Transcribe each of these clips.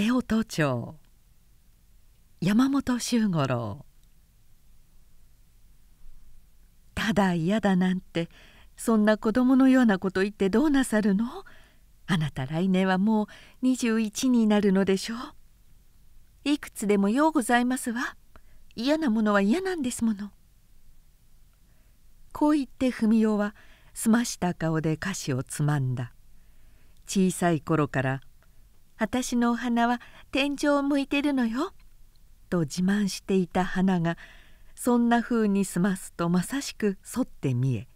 夫婦町山本周五郎ただ嫌だなんてそんな子供のようなこと言ってどうなさるのあなた来年はもう21になるのでしょういくつでもようございますわ嫌なものは嫌なんですものこう言って文雄は澄ました顔で菓子をつまんだ小さい頃から私のお花は天井を向いてるのよ」と自慢していた花がそんな風に済ますとまさしく沿って見え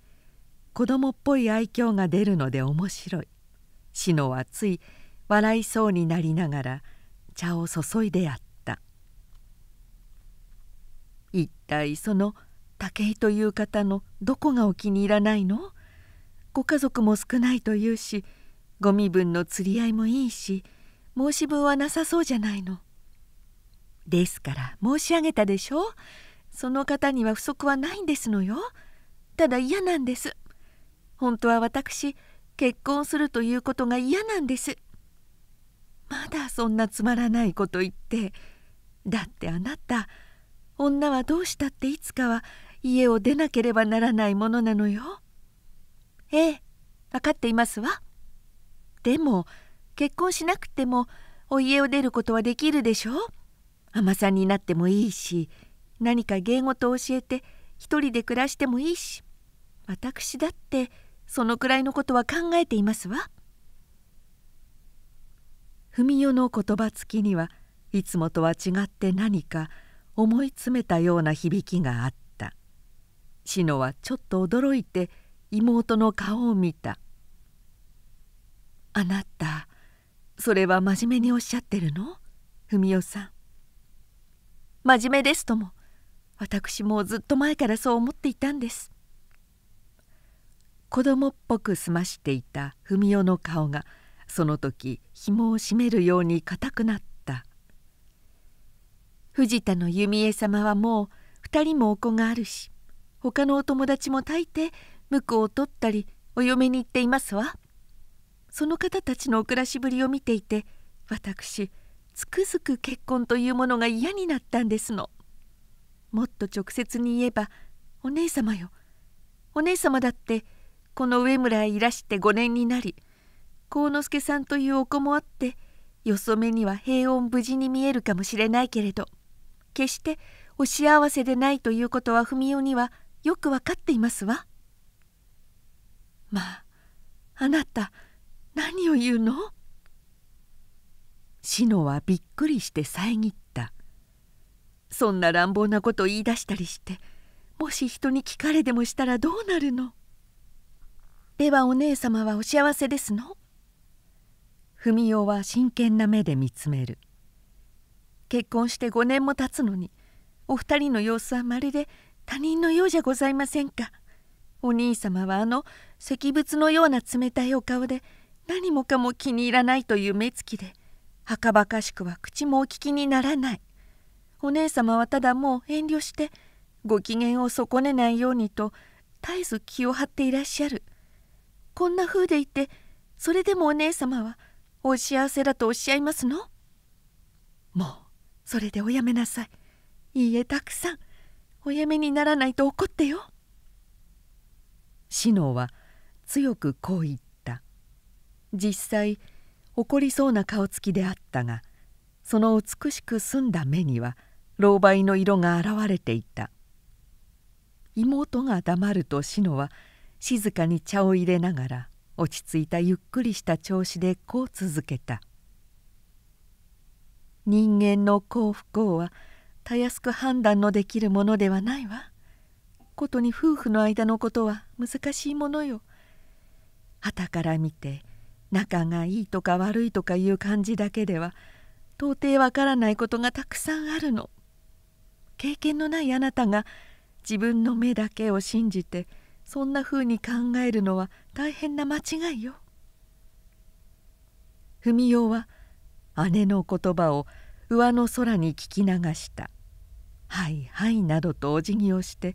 子供っぽい愛嬌が出るので面白い志乃はつい笑いそうになりながら茶を注いでやった一体その武井という方のどこがお気に入らないのご家族も少ないというしご身分の釣り合いもいいし申し分はなさそうじゃないの。ですから申し上げたでしょその方には不足はないんですのよ。ただ嫌なんです。本当は私結婚するということが嫌なんです。まだそんなつまらないこと言って。だってあなた女はどうしたっていつかは家を出なければならないものなのよ。ええ分かっていますわ。でも結婚しなくてもお家を出ることはできるでしょ海女さんになってもいいし何か芸事を教えて一人で暮らしてもいいし私だってそのくらいのことは考えていますわ。文代の言葉つきにはいつもとは違って何か思い詰めたような響きがあった志乃はちょっと驚いて妹の顔を見た「あなたそれは真面目におっしゃってるの文代さん真面目ですとも私もずっと前からそう思っていたんです子供っぽく済ましていた文夫の顔がその時紐を締めるように硬くなった藤田の弓江様はもう2人もお子があるし他のお友達も大抵婿を取ったりお嫁に行っていますわその方たちのお暮らしぶりを見ていて私つくづく結婚というものが嫌になったんですの。もっと直接に言えばお姉様よお姉様だってこの上村へいらして5年になり幸之助さんというお子もあってよそめには平穏無事に見えるかもしれないけれど決してお幸せでないということは文雄にはよく分かっていますわ。まああなた何を言うのシノはびっくりして遮ったそんな乱暴なこと言い出したりしてもし人に聞かれでもしたらどうなるのではお姉様はお幸せですの文雄は真剣な目で見つめる結婚して5年も経つのにお二人の様子はまるで他人のようじゃございませんかお兄様はあの石仏のような冷たいお顔で何もかも気に入らないという目つきではかばかしくは口もお聞きにならないお姉様はただもう遠慮してご機嫌を損ねないようにと絶えず気を張っていらっしゃるこんな風でいてそれでもお姉様はお幸せだとおっしゃいますのもうそれでおやめなさいいいえたくさんおやめにならないと怒ってよ。シノは強くこう言実際怒りそうな顔つきであったがその美しく澄んだ目には老媒の色が現れていた妹が黙ると志乃は静かに茶を入れながら落ち着いたゆっくりした調子でこう続けた「人間の幸不幸はたやすく判断のできるものではないわ。ことに夫婦の間のことは難しいものよ。はたから見て仲がいいとか悪いとかいう感じだけでは到底わからないことがたくさんあるの。経験のないあなたが自分の目だけを信じてそんなふうに考えるのは大変な間違いよ。文雄は姉の言葉を上の空に聞き流した「はいはい」などとお辞儀をして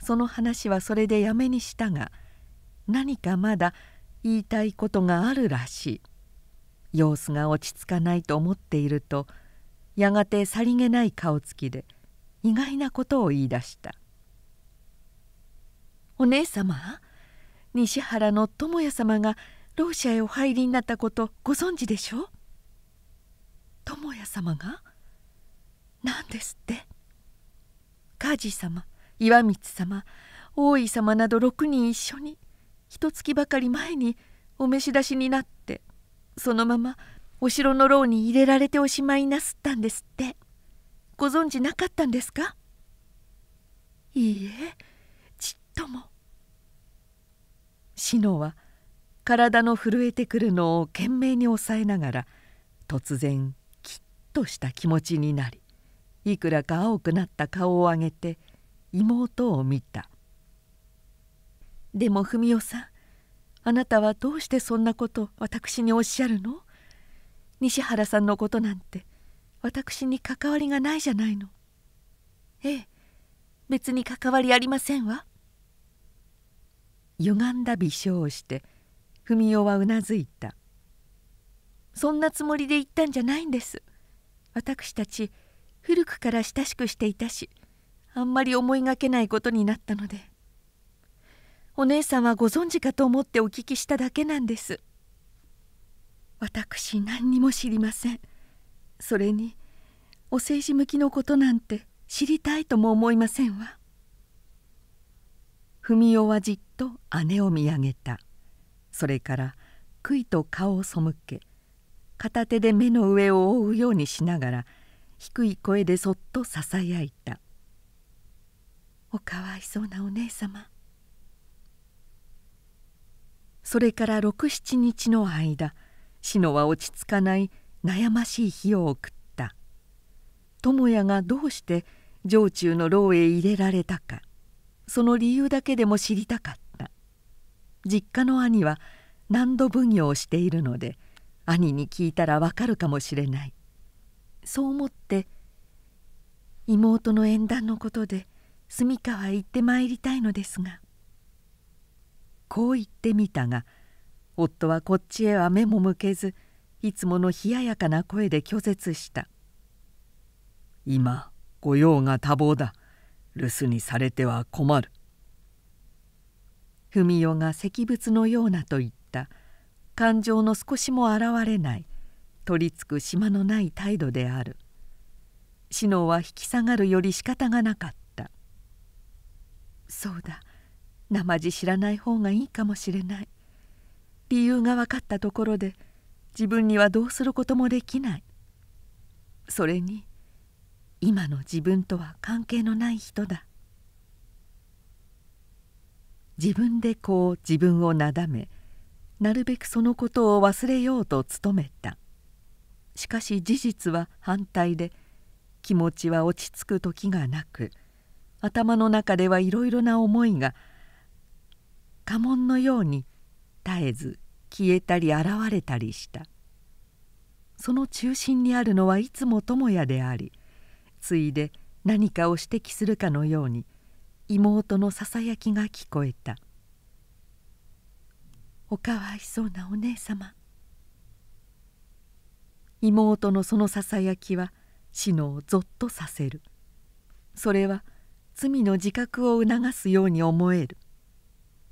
その話はそれでやめにしたが何かまだ言いたいことがあるらしい様子が落ち着かないと思っているとやがてさりげない顔つきで意外なことを言い出した「お姉様西原の智也様がろう者へお入りになったことご存知でしょう智也様が何ですって梶様岩光様大井様など6人一緒に一月ばかり前にお召し出しになってそのままお城の牢に入れられておしまいなすったんですってご存知なかったんですかいいえちっとも志乃は体の震えてくるのを懸命に抑えながら突然きっとした気持ちになりいくらか青くなった顔を上げて妹を見たでも文雄さんあなたはどうしてそんなこと私におっしゃるの西原さんのことなんて私に関わりがないじゃないの。ええ別に関わりありませんわ。歪んだ微笑をして文雄はうなずいた。そんなつもりで言ったんじゃないんです。私たち古くから親しくしていたしあんまり思いがけないことになったので。お姉さんはご存知かと思ってお聞きしただけなんです私何にも知りませんそれにお政治向きのことなんて知りたいとも思いませんわ文雄はじっと姉を見上げたそれから杭と顔を背け片手で目の上を覆うようにしながら低い声でそっとささやいた「おかわいそうなお姉様、ま、それから67日の間志乃は落ち着かない悩ましい日を送った智也がどうして城中の牢へ入れられたかその理由だけでも知りたかった実家の兄は何度奉行をしているので兄に聞いたらわかるかもしれないそう思って妹の縁談のことで住川へ行ってまいりたいのですがこう言ってみたが夫はこっちへは目も向けずいつもの冷ややかな声で拒絶した「今御用が多忙だ留守にされては困る」文代が石仏のようなと言った感情の少しも現れない取りつく島のない態度である志乃は引き下がるより仕方がなかった「そうだ」なまじ知らない方がいいかもしれない理由が分かったところで自分にはどうすることもできないそれに今の自分とは関係のない人だ自分でこう自分をなだめなるべくそのことを忘れようと努めたしかし事実は反対で気持ちは落ち着く時がなく頭の中ではいろいろな思いが家紋のように絶えず消えたり現れたりしたその中心にあるのはいつも友也でありついで何かを指摘するかのように妹のささやきが聞こえた「おかわいそうなお姉様」妹のそのささやきは死のをぞっとさせるそれは罪の自覚を促すように思える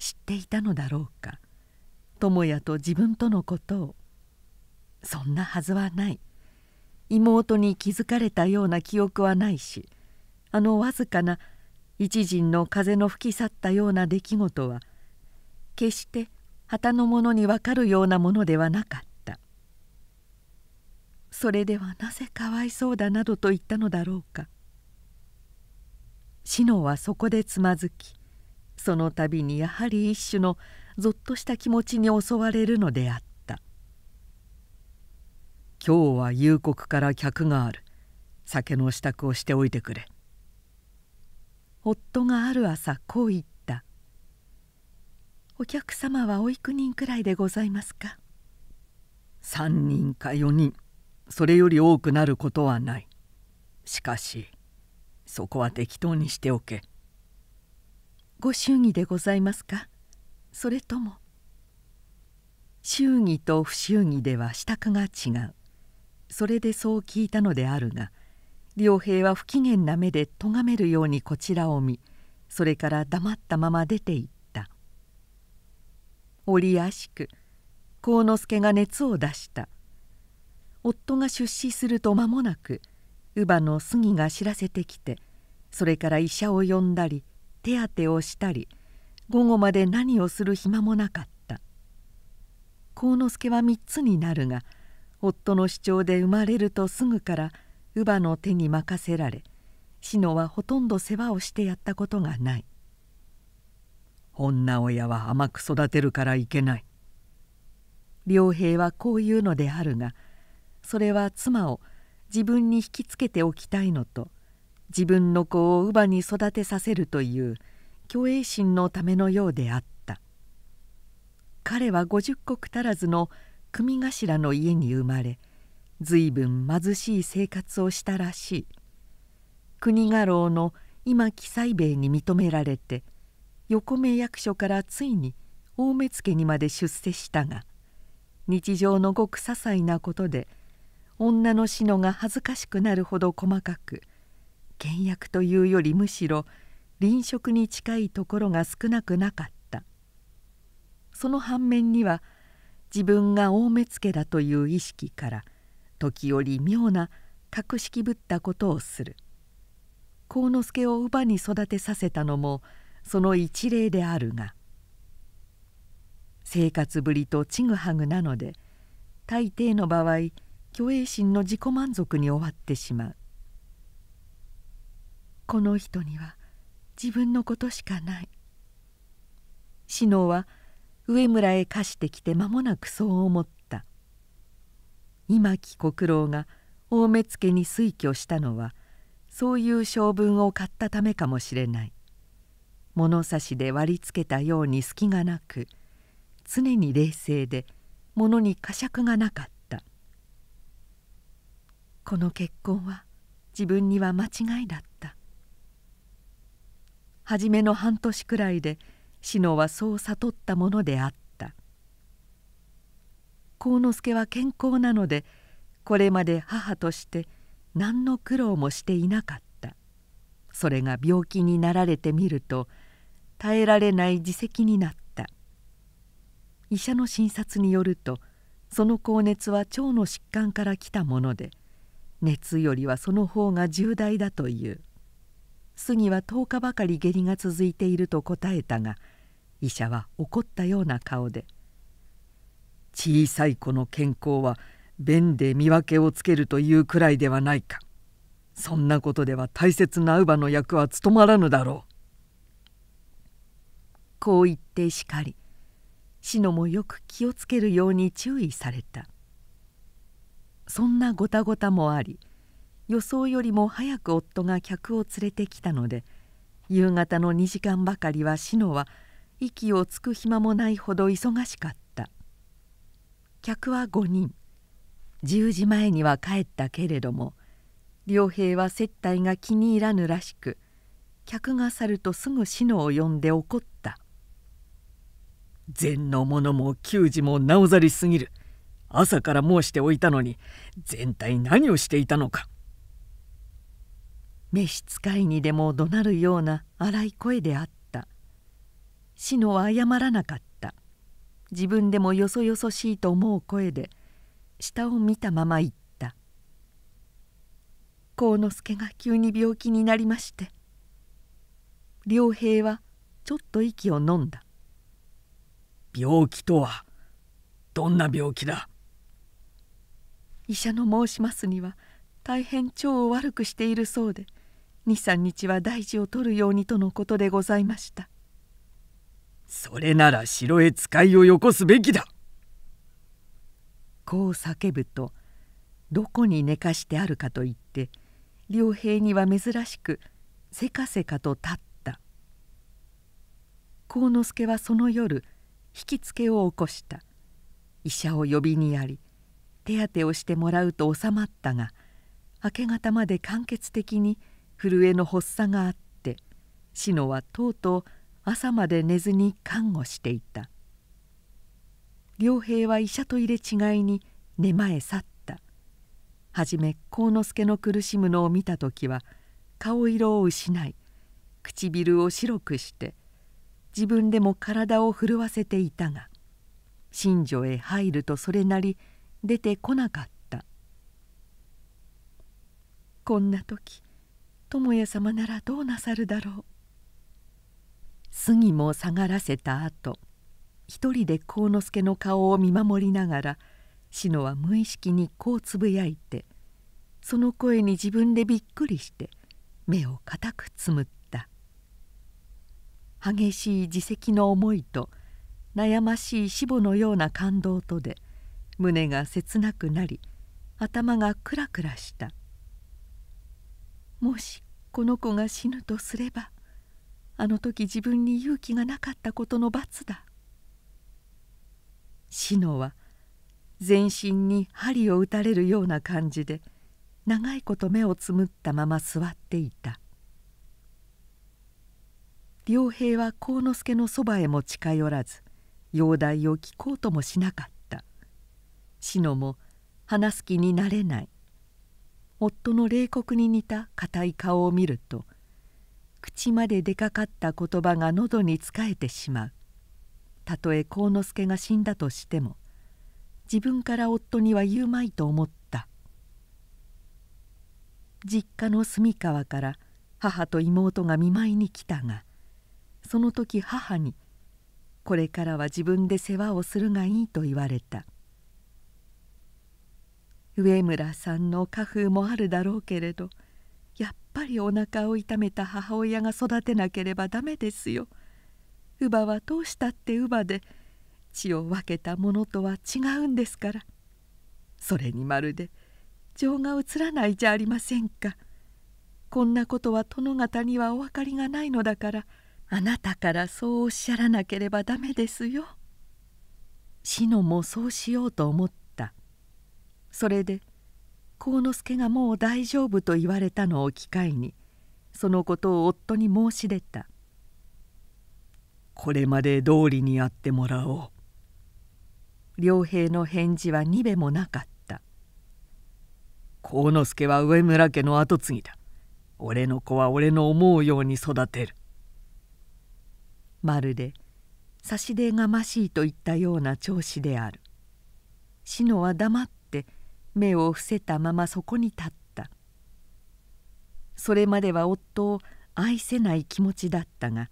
知っていたのだろうか智也と自分とのことをそんなはずはない妹に気づかれたような記憶はないしあのわずかな一陣の風の吹き去ったような出来事は決して旗の者にわかるようなものではなかったそれではなぜかわいそうだなどと言ったのだろうか志乃はそこでつまずきその度にやはり一種のぞっとした気持ちに襲われるのであった「今日は夕刻から客がある酒の支度をしておいてくれ」夫がある朝こう言った「お客様はお幾人くらいでございますか?」3人か4人それより多くなることはないしかしそこは適当にしておけご祝儀でございますかそれとも祝儀と不祝儀では支度が違うそれでそう聞いたのであるが良平は不機嫌な目でとがめるようにこちらを見それから黙ったまま出て行った折しく幸之助が熱を出した夫が出資すると間もなく乳母の杉が知らせてきてそれから医者を呼んだり手当てをしたり午後まで何をする暇もなかった幸之助は3つになるが夫の主張で生まれるとすぐから乳母の手に任せられ志乃はほとんど世話をしてやったことがない女親は甘く育てるからいけない良平はこういうのであるがそれは妻を自分に引きつけておきたいのと自分の子を乳母に育てさせるという虚栄心のためのようであった彼は50石足らずの組頭の家に生まれ随分貧しい生活をしたらしい国家老の今記載兵衛に認められて横目役所からついに大目付にまで出世したが日常のごく些細なことで女の死のが恥ずかしくなるほど細かく倹約というよりむしろ臨食に近いところが少なくなかったその反面には自分が大目付だという意識から時折妙な格式ぶったことをする幸之助を乳母に育てさせたのもその一例であるが生活ぶりとちぐはぐなので大抵の場合虚栄心の自己満足に終わってしまうこの人には自分のことしかない志乃は上村へ貸してきて間もなくそう思った今木国郎が大目付に推挙したのはそういう性分を買ったためかもしれない物差しで割りつけたように隙がなく常に冷静で物に呵責がなかったこの結婚は自分には間違いだった初めの半年くらいで志乃はそう悟ったものであった幸之助は健康なのでこれまで母として何の苦労もしていなかったそれが病気になられてみると耐えられない自責になった医者の診察によるとその高熱は腸の疾患から来たもので熱よりはその方が重大だという。杉は10日ばかり下痢が続いていると答えたが医者は怒ったような顔で「小さい子の健康は便で見分けをつけるというくらいではないかそんなことでは大切な乳母の役は務まらぬだろう」こう言ってしかり志乃もよく気をつけるように注意されたそんなごたごたもあり予想よりも早く夫が客を連れてきたので夕方の2時間ばかりは志乃は息をつく暇もないほど忙しかった客は5人10時前には帰ったけれども良平は接待が気に入らぬらしく客が去るとすぐ志乃を呼んで怒った「禅の者も給仕もなおざりすぎる」朝から申しておいたのに全体何をしていたのか召使いにでも怒鳴るような荒い声であった志乃は謝らなかった自分でもよそよそしいと思う声で下を見たまま言った「幸之助が急に病気になりまして」良平はちょっと息を飲んだ「病気とはどんな病気だ?」医者の申しますには大変腸を悪くしているそうで「23日は大事を取るようにとのことでございましたそれなら城へ使いをよこすべきだこう叫ぶとどこに寝かしてあるかと言って良平には珍しくせかせかと立った幸之助はその夜引きつけを起こした医者を呼びにやり手当てをしてもらうと収まったが明け方まで間欠的に震えの発作があって志乃はとうとう朝まで寝ずに看護していた良平は医者と入れ違いに寝前去った初め幸之助の苦しむのを見た時は顔色を失い唇を白くして自分でも体を震わせていたが新女へ入るとそれなり出てこなかったこんな時智也様ならどうなさるだろう杉も下がらせた後一人で幸之助の顔を見守りながら乃は無意識にこうつぶやいてその声に自分でびっくりして目を固くつむった激しい自責の思いと悩ましい死母のような感動とで胸が切なくなり頭がクラクラしたもしこの子が死ぬとすればあの時自分に勇気がなかったことの罰だ志乃は全身に針を打たれるような感じで長いこと目をつむったまま座っていた良平は幸之助のそばへも近寄らず容体を聞こうともしなかった志乃も話す気になれない夫の冷酷に似た硬い顔を見ると口まで出かかった言葉が喉につかえてしまうたとえ幸之助が死んだとしても自分から夫には言うまいと思った実家の隅川から母と妹が見舞いに来たがその時母に「これからは自分で世話をするがいい」と言われた上村さんの家風もあるだろうけれどやっぱりお腹を痛めた母親が育てなければダメですよ。乳母はどうしたって乳母で血を分けたものとは違うんですから。それにまるで情が移らないじゃありませんか。こんなことは殿方にはお分かりがないのだからあなたからそうおっしゃらなければダメですよ。志のもそうしようと思ってそれで幸之助がもう大丈夫と言われたのを機会にそのことを夫に申し出た「これまで通りにやってもらおう」良平の返事はにべもなかった「幸之助は上村家の跡継ぎだ俺の子は俺の思うように育てる」まるで差し出がましいといったような調子である志乃は黙って目を伏せたままそこに立ったそれまでは夫を愛せない気持ちだったが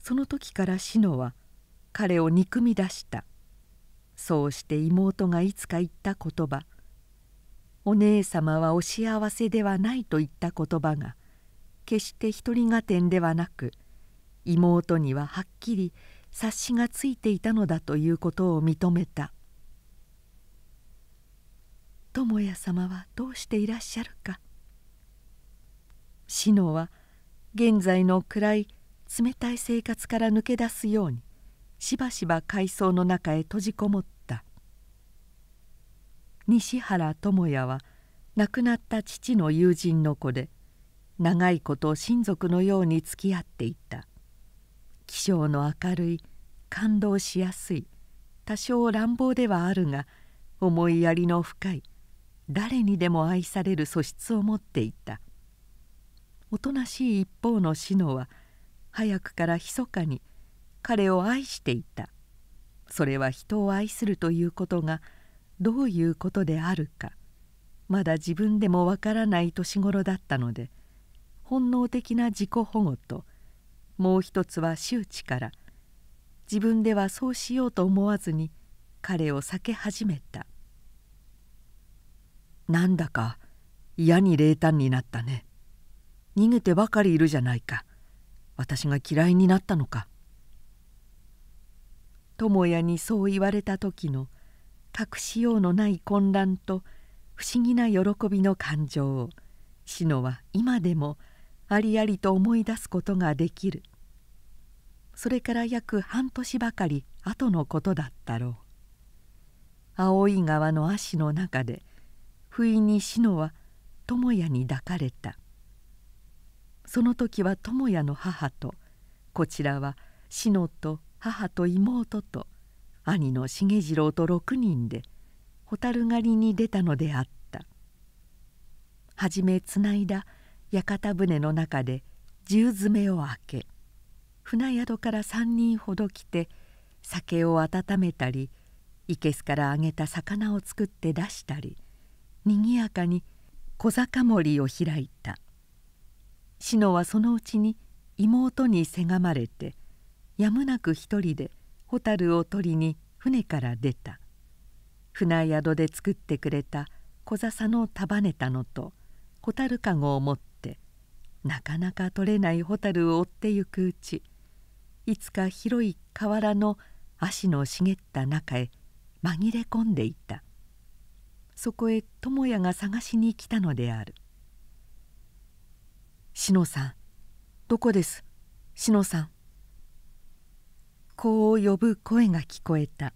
その時から志乃は彼を憎み出したそうして妹がいつか言った言葉「お姉様はお幸せではない」と言った言葉が決して独り合点ではなく妹にははっきり察しがついていたのだということを認めた。智也様はどうしていらっしゃるか」志乃は現在の暗い冷たい生活から抜け出すようにしばしば海藻の中へ閉じこもった西原智也は亡くなった父の友人の子で長いこと親族のように付き合っていた気性の明るい感動しやすい多少乱暴ではあるが思いやりの深い誰にでも愛される素質を持っていたおとなしい一方の志乃は早くから密かに彼を愛していたそれは人を愛するということがどういうことであるかまだ自分でもわからない年頃だったので本能的な自己保護ともう一つは周知から自分ではそうしようと思わずに彼を避け始めたなんだか嫌に冷淡になったね逃げてばかりいるじゃないか私が嫌いになったのか智也にそう言われた時の隠しようのない混乱と不思議な喜びの感情を志乃は今でもありありと思い出すことができるそれから約半年ばかり後のことだったろう青い川の葦の中で不意に志乃は智也に抱かれたその時は智也の母とこちらは志乃と母と妹と兄の重次郎と6人で蛍狩りに出たのであった初めつないだ屋形船の中で十詰めを開け船宿から3人ほど来て酒を温めたり生けすから揚げた魚を作って出したりにぎやかに小坂森を開いた志乃はそのうちに妹にせがまれてやむなく一人で蛍を取りに船から出た船宿で作ってくれた小笹の束ねたのと蛍籠を持ってなかなか取れない蛍を追ってゆくうちいつか広い河原の足の茂った中へ紛れ込んでいた。そこへ智也が探しに来たのである「志乃さんどこです志乃さん」こう呼ぶ声が聞こえた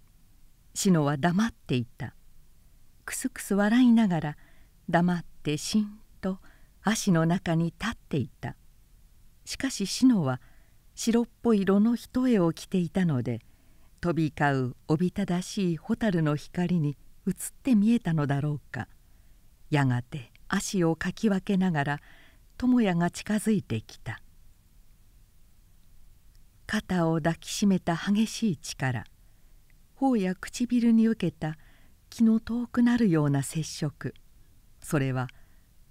志乃は黙っていたくすくす笑いながら黙ってしんと足の中に立っていたしかし志乃は白っぽい色の一重を着ていたので飛び交うおびただしい蛍の光に映って見えたのだろうかやがて足をかき分けながら智也が近づいてきた肩を抱きしめた激しい力頬や唇に受けた気の遠くなるような接触それは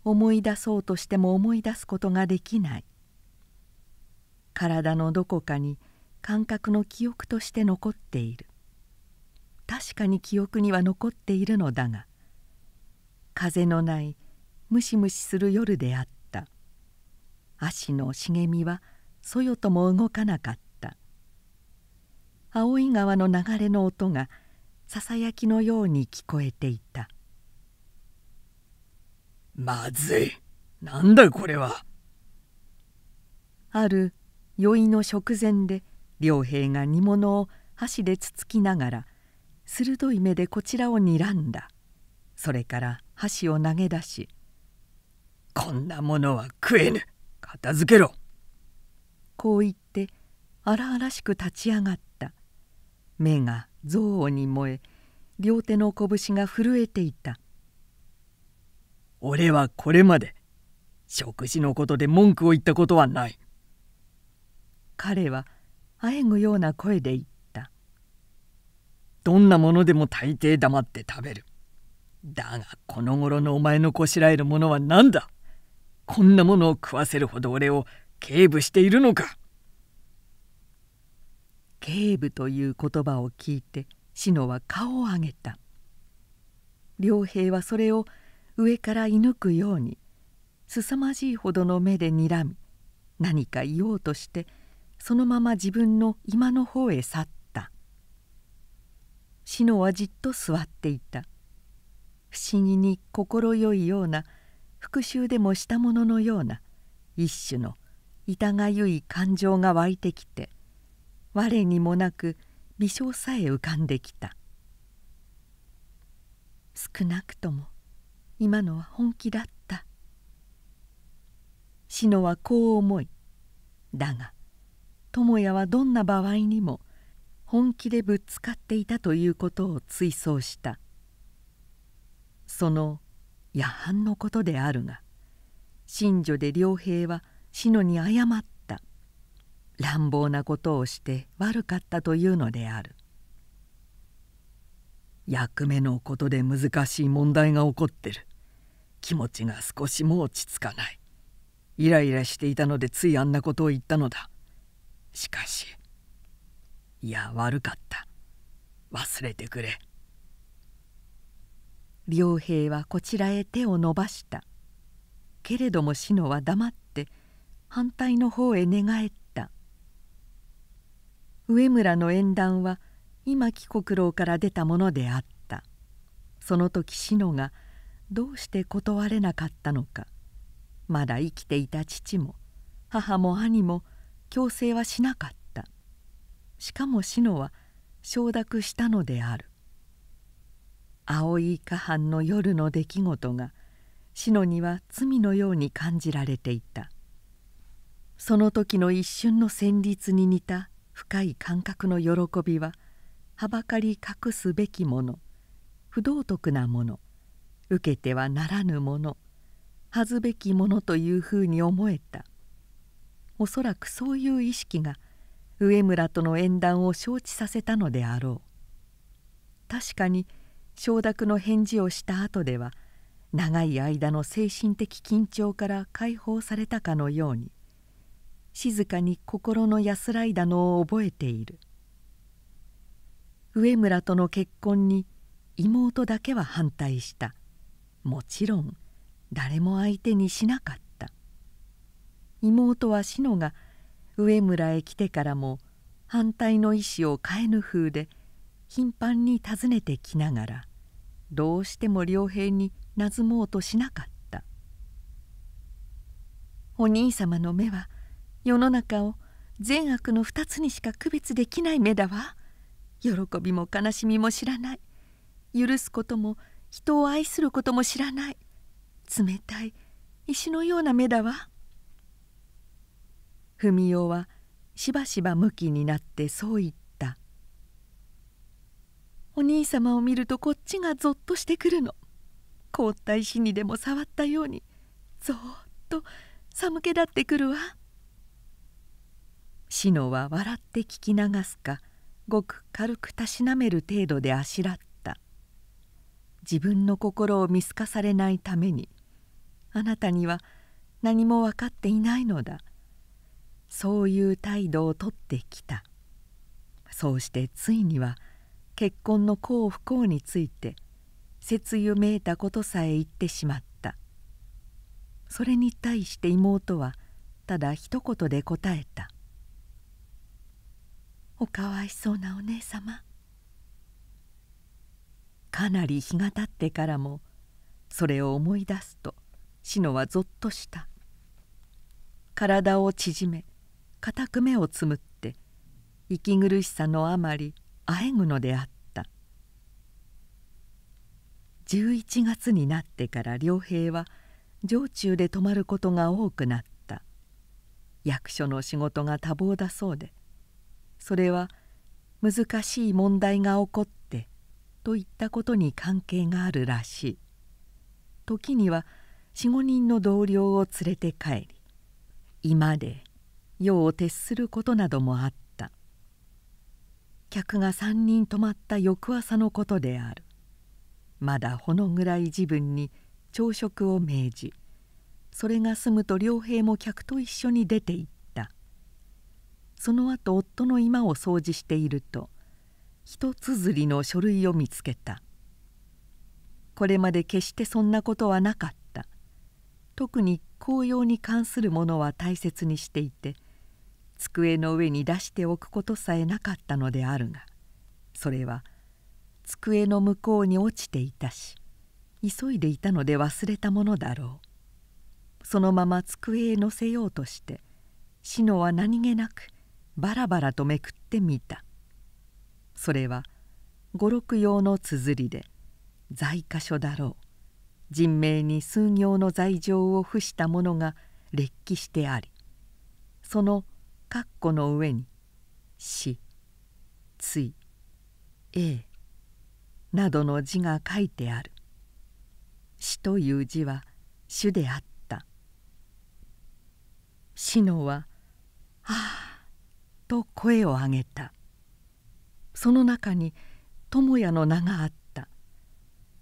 思い出そうとしても思い出すことができない体のどこかに感覚の記憶として残っている確かに記憶には残っているのだが風のないムシムシする夜であった足の茂みはそよとも動かなかった青い川の流れの音がささやきのように聞こえていた「まずいなんだこれは」ある宵の食前で良平が煮物を箸でつつきながら鋭い目でこちらを睨んだそれから箸を投げ出し「こんなものは食えぬ片付けろ!」こう言って荒々しく立ち上がった目が憎悪に燃え両手の拳が震えていた「俺はこれまで食事のことで文句を言ったことはない」彼はあえぐような声で言ったどんなものでも大抵黙って食べる。だがこの頃のお前のこしらえるものは何だこんなものを食わせるほど俺を警部しているのか警部という言葉を聞いて志乃は顔を上げた良平はそれを上から射抜くように凄まじいほどの目で睨み何か言おうとしてそのまま自分の居間の方へ去っ死のはじっと座っていた不思議に快いような復讐でもしたもののような一種の痛がゆい感情が湧いてきて我にもなく微笑さえ浮かんできた少なくとも今のは本気だった志乃はこう思いだが智也はどんな場合にも本気でぶつかっていたということを追想したその夜半のことであるが信女で良平は志乃に謝った乱暴なことをして悪かったというのである役目のことで難しい問題が起こってる気持ちが少しも落ち着かないイライラしていたのでついあんなことを言ったのだしかしいや悪かった忘れてくれ良平はこちらへ手を伸ばしたけれども志乃は黙って反対の方へ寝返った上村の縁談は今木国郎から出たものであったその時志乃がどうして断れなかったのかまだ生きていた父も母も兄も強制はしなかったしかも志乃は承諾したのである青い下半の夜の出来事が志乃には罪のように感じられていたその時の一瞬の旋律に似た深い感覚の喜びははばかり隠すべきもの不道徳なもの受けてはならぬもの恥ずべきものというふうに思えたおそらくそういう意識が上村との縁談を承知させたのであろう確かに承諾の返事をした後では長い間の精神的緊張から解放されたかのように静かに心の安らいだのを覚えている上村との結婚に妹だけは反対したもちろん誰も相手にしなかった妹は志乃が上村へ来てからも反対の意思を変えぬ風で頻繁に訪ねてきながらどうしても良平になずもうとしなかったお兄様の目は世の中を善悪の2つにしか区別できない目だわ喜びも悲しみも知らない許すことも人を愛することも知らない冷たい石のような目だわ文雄はしばしばむきになってそう言った「お兄様を見るとこっちがぞっとしてくるの凍った石にでも触ったようにぞっと寒気だってくるわ」。志乃は笑って聞き流すかごく軽くたしなめる程度であしらった自分の心を見透かされないためにあなたには何も分かっていないのだそういう態度をとってきたそうしてついには結婚の幸不幸について切ゆめいたことさえ言ってしまったそれに対して妹はただ一言で答えた「おかわいそうなお姉様」かなり日がたってからもそれを思い出すと志乃はぞっとした体を縮め固く目をつむって息苦しさのあまりあえぐのであった11月になってから良平は城中で泊まることが多くなった役所の仕事が多忙だそうでそれは難しい問題が起こってといったことに関係があるらしい時には45人の同僚を連れて帰り居間で夜を徹することなどもあった客が3人泊まった翌朝のことであるまだほの暗い自分に朝食を命じそれが済むと良平も客と一緒に出て行ったその後夫の居間を掃除していると一綴りの書類を見つけたこれまで決してそんなことはなかった特に紅葉に関するものは大切にしていて机の上に出しておくことさえなかったのであるがそれは机の向こうに落ちていたし急いでいたので忘れたものだろうそのまま机へ乗せようとして志乃は何気なくバラバラとめくってみたそれは五六用の綴りで在箇所だろう人命に数行の罪状を付したものが列記してありその「括弧の上に「し」「つい」「え」などの字が書いてある「死」という字は主であった死のは「ああ」と声を上げたその中に智也の名があった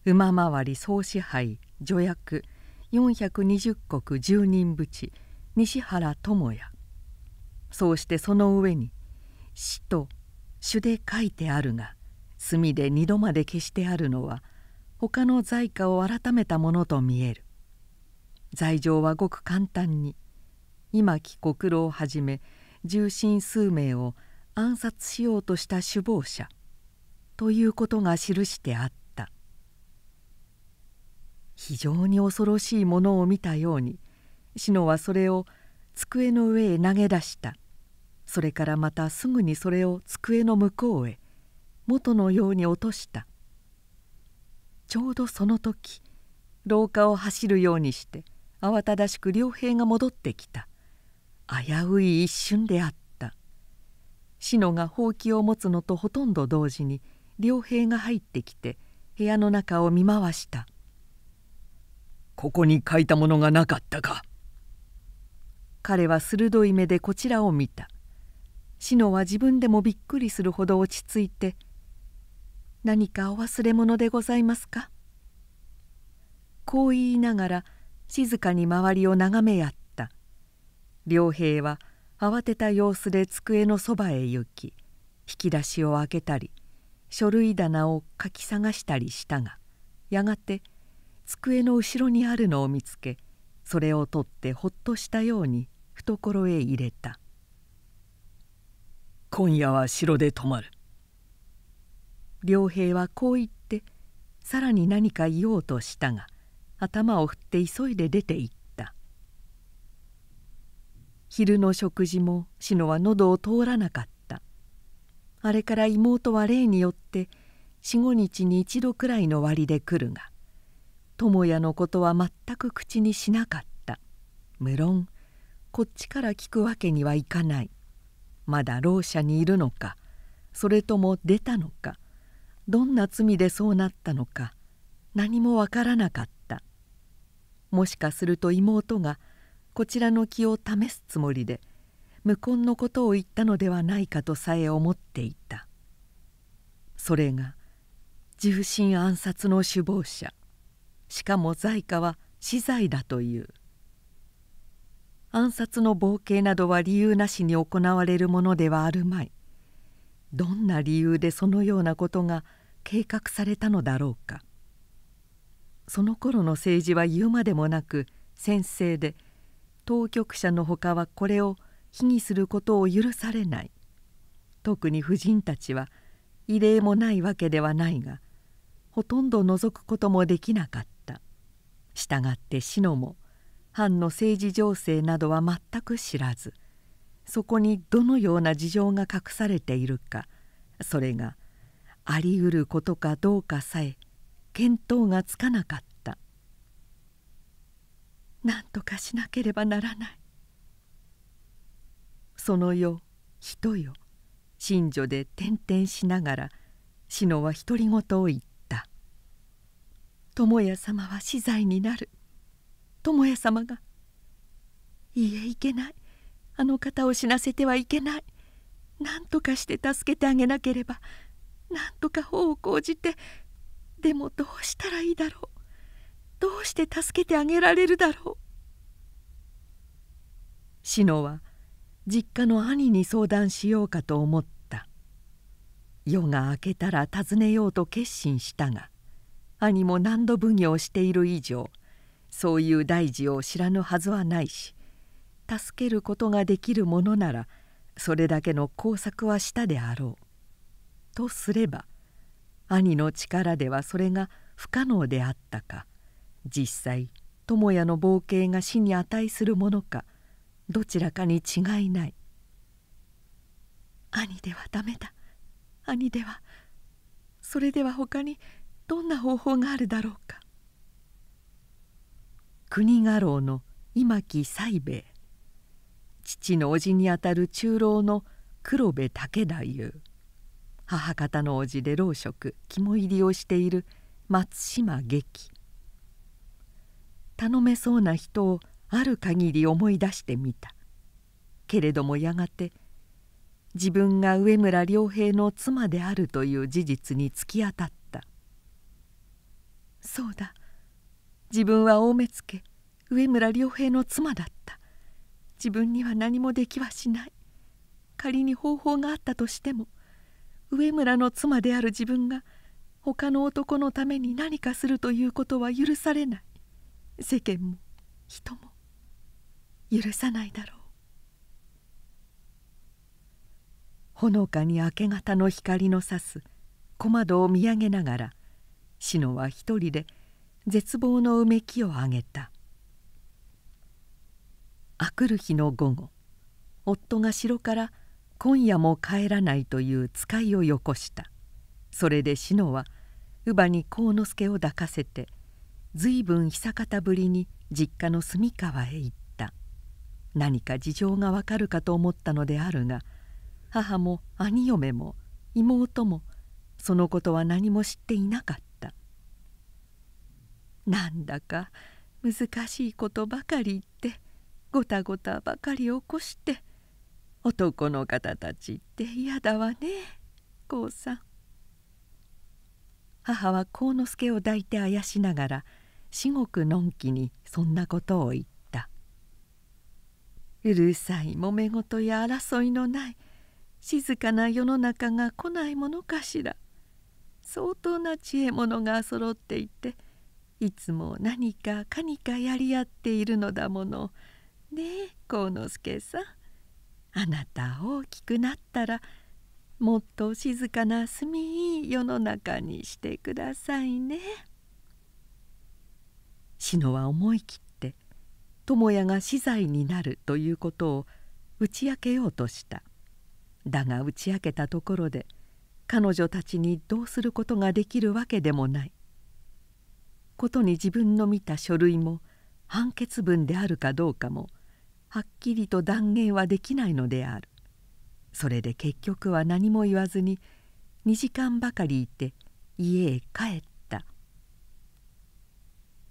馬回り総支配助役420国十人淵西原智也そうしてその上に「死」と「朱」で書いてあるが墨で2度まで消してあるのは他の財家を改めたものと見える。罪状はごく簡単に今木国郎をはじめ重臣数名を暗殺しようとした首謀者ということが記してあった非常に恐ろしいものを見たように篠はそれを机の上へ投げ出したそれからまたすぐにそれを机の向こうへ元のように落としたちょうどその時廊下を走るようにして慌ただしく良平が戻ってきた危うい一瞬であった志乃がほうきを持つのとほとんど同時に良平が入ってきて部屋の中を見回した「ここに書いたものがなかったか」彼は鋭い目でこちらを見た志乃は自分でもびっくりするほど落ち着いて「何かお忘れ物でございますか?」こう言いながら静かに周りを眺めやった良平は慌てた様子で机のそばへ行き引き出しを開けたり書類棚を書き探したりしたがやがて机の後ろにあるのを見つけそれを取ってほっとしたように懐へ入れた今夜は城で泊まる」良平はこう言ってさらに何か言おうとしたが頭を振って急いで出て行った昼の食事も乃は喉を通らなかったあれから妹は例によって45日に一度くらいの割で来るが智也のことは全く口にしなかった無論こっちから聞くわけにはいかない「まだろう者にいるのかそれとも出たのかどんな罪でそうなったのか何もわからなかったもしかすると妹がこちらの気を試すつもりで無根のことを言ったのではないかとさえ思っていたそれが重心暗殺の首謀者しかも在家は死罪だという暗殺の冒険などは理由なしに行われるものではあるまいどんな理由でそのようなことが計画されたのだろうかその頃の政治は言うまでもなく先生で当局者のほかはこれを非にすることを許されない特に婦人たちは異例もないわけではないがほとんど覗くこともできなかった。したがって死のも藩の政治情勢などは全く知らずそこにどのような事情が隠されているかそれがありうることかどうかさえ見当がつかなかった何とかしなければならないその世人よ寝女で転々しながら志乃は独り言を言った「友也様は死罪になる友也様が「いいえいけないあの方を死なせてはいけない何とかして助けてあげなければ何とか法を講じてでもどうしたらいいだろうどうして助けてあげられるだろう」志乃は実家の兄に相談しようかと思った夜が明けたら訪ねようと決心したが兄も何度奉行している以上そういう大事を知らぬはずはないし助けることができるものならそれだけの工作はしたであろう。とすれば兄の力ではそれが不可能であったか実際智也の冒険が死に値するものかどちらかに違いない。兄ではダメだ兄ではそれでは他にどんな方法があるだろうか国家老の今木西兵衛父の叔父にあたる中老の黒部武太夫母方の叔父で老職肝入りをしている松島劇頼めそうな人をある限り思い出してみたけれどもやがて自分が上村良平の妻であるという事実に突き当たった「そうだ自分は大目付上村良平の妻だった自分には何もできはしない仮に方法があったとしても上村の妻である自分が他の男のために何かするということは許されない世間も人も許さないだろうほのかに明け方の光のさす小窓を見上げながら志乃は一人で絶望のうめきをあげたあくる日の午後夫が城から今夜も帰らないという使いをよこしたそれで志乃は乳母に幸之助を抱かせて随分久方ぶりに実家の住川へ行った何か事情がわかるかと思ったのであるが母も兄嫁も妹もそのことは何も知っていなかったなんだか難しいことばかり言ってごたごたばかり起こして男の方たちって嫌だわねこうさん。母は幸之助を抱いてあやしながら至極のんきにそんなことを言った「うるさい揉め事や争いのない静かな世の中が来ないものかしら相当な知恵者がそろっていていつも何かかにかやり合っているのだものねえ幸之助さんあなた大きくなったらもっと静かな住みいい世の中にしてくださいね。志乃は思い切って智也が死罪になるということを打ち明けようとしただが打ち明けたところで彼女たちにどうすることができるわけでもないことに自分の見た書類も判決文であるかどうかもはっきりと断言はできないのであるそれで結局は何も言わずに2時間ばかりいて家へ帰った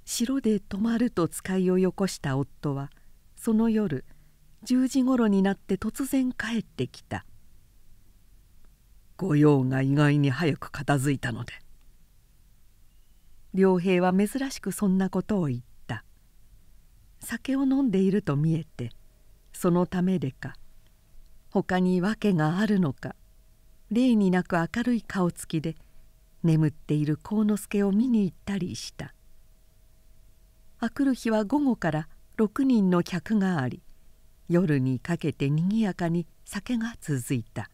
城で泊まると使いをよこした夫はその夜10時ごろになって突然帰ってきた御用が意外に早く片づいたので良平は珍しくそんなことを言った酒を飲んでいると見えてそのためでか他に訳があるのか例になく明るい顔つきで眠っている幸之助を見に行ったりしたあくる日は午後から6人の客があり夜にかけてにぎやかに酒が続いた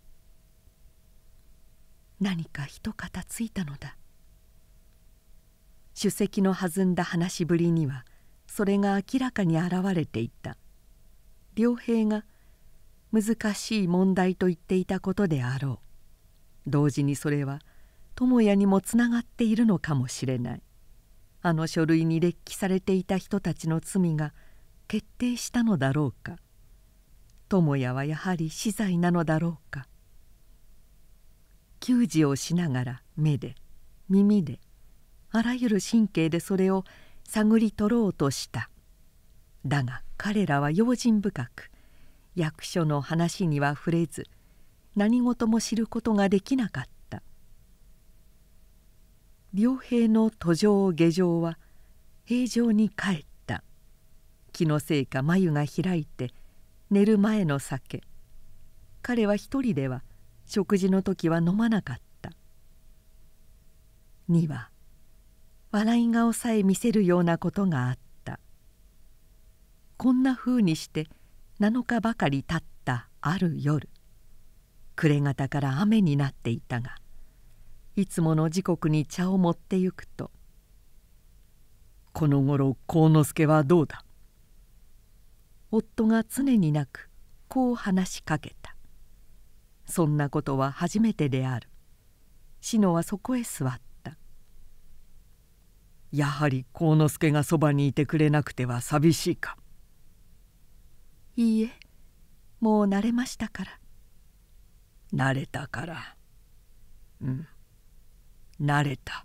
何か一肩ついたのだ首席の弾んだ話しぶりにはそれが明らかに現れていた良平が難しい問題と言っていたことであろう同時にそれは智也にもつながっているのかもしれないあの書類に列記されていた人たちの罪が決定したのだろうか智也はやはり死罪なのだろうか給仕をしながら目で耳であらゆる神経でそれを探り取ろうとしただが彼らは用心深く役所の話には触れず何事も知ることができなかった良平の途上下城は平常に帰った気のせいか眉が開いて寝る前の酒彼は一人では食事の時は飲まなかった2は笑い顔さえ見せるようなことがあったこんなふうにして7日ばかり経ったある夜暮れ方から雨になっていたがいつもの時刻に茶を持ってゆくと「この頃幸之助はどうだ?」夫が常になくこう話しかけた「そんなことは初めてである」志乃はそこへ座ったやはり幸之助がそばにいてくれなくては寂しいかいいえもう慣れましたから慣れたからうん慣れた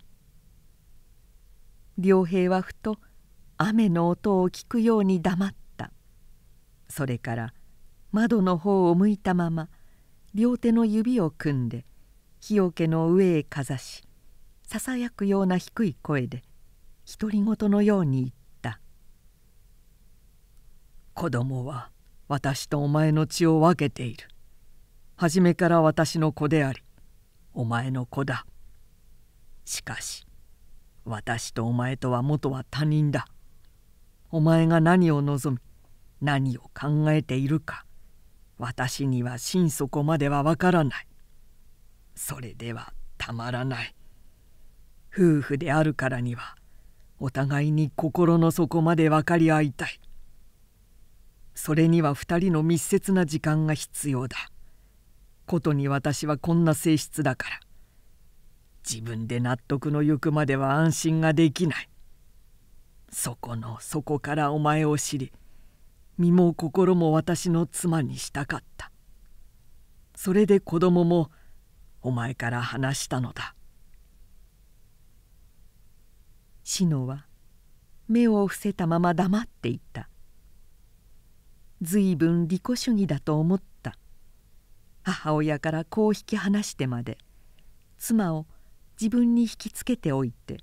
良平はふと雨の音を聞くように黙ったそれから窓の方を向いたまま両手の指を組んで日よけの上へかざしささやくような低い声で「独り言のように言った「子供は私とお前の血を分けている初めから私の子でありお前の子だしかし私とお前とは元は他人だお前が何を望み何を考えているか私には心底まではわからないそれではたまらない夫婦であるからにはお互いに心の底まで分かり合いたいそれには2人の密接な時間が必要だことに私はこんな性質だから自分で納得のゆくまでは安心ができないそこの底からお前を知り身も心も私の妻にしたかったそれで子供もお前から話したのだ志乃は目を伏せたまま黙っていた随分利己主義だと思った母親からこう引き離してまで妻を自分に引きつけておいて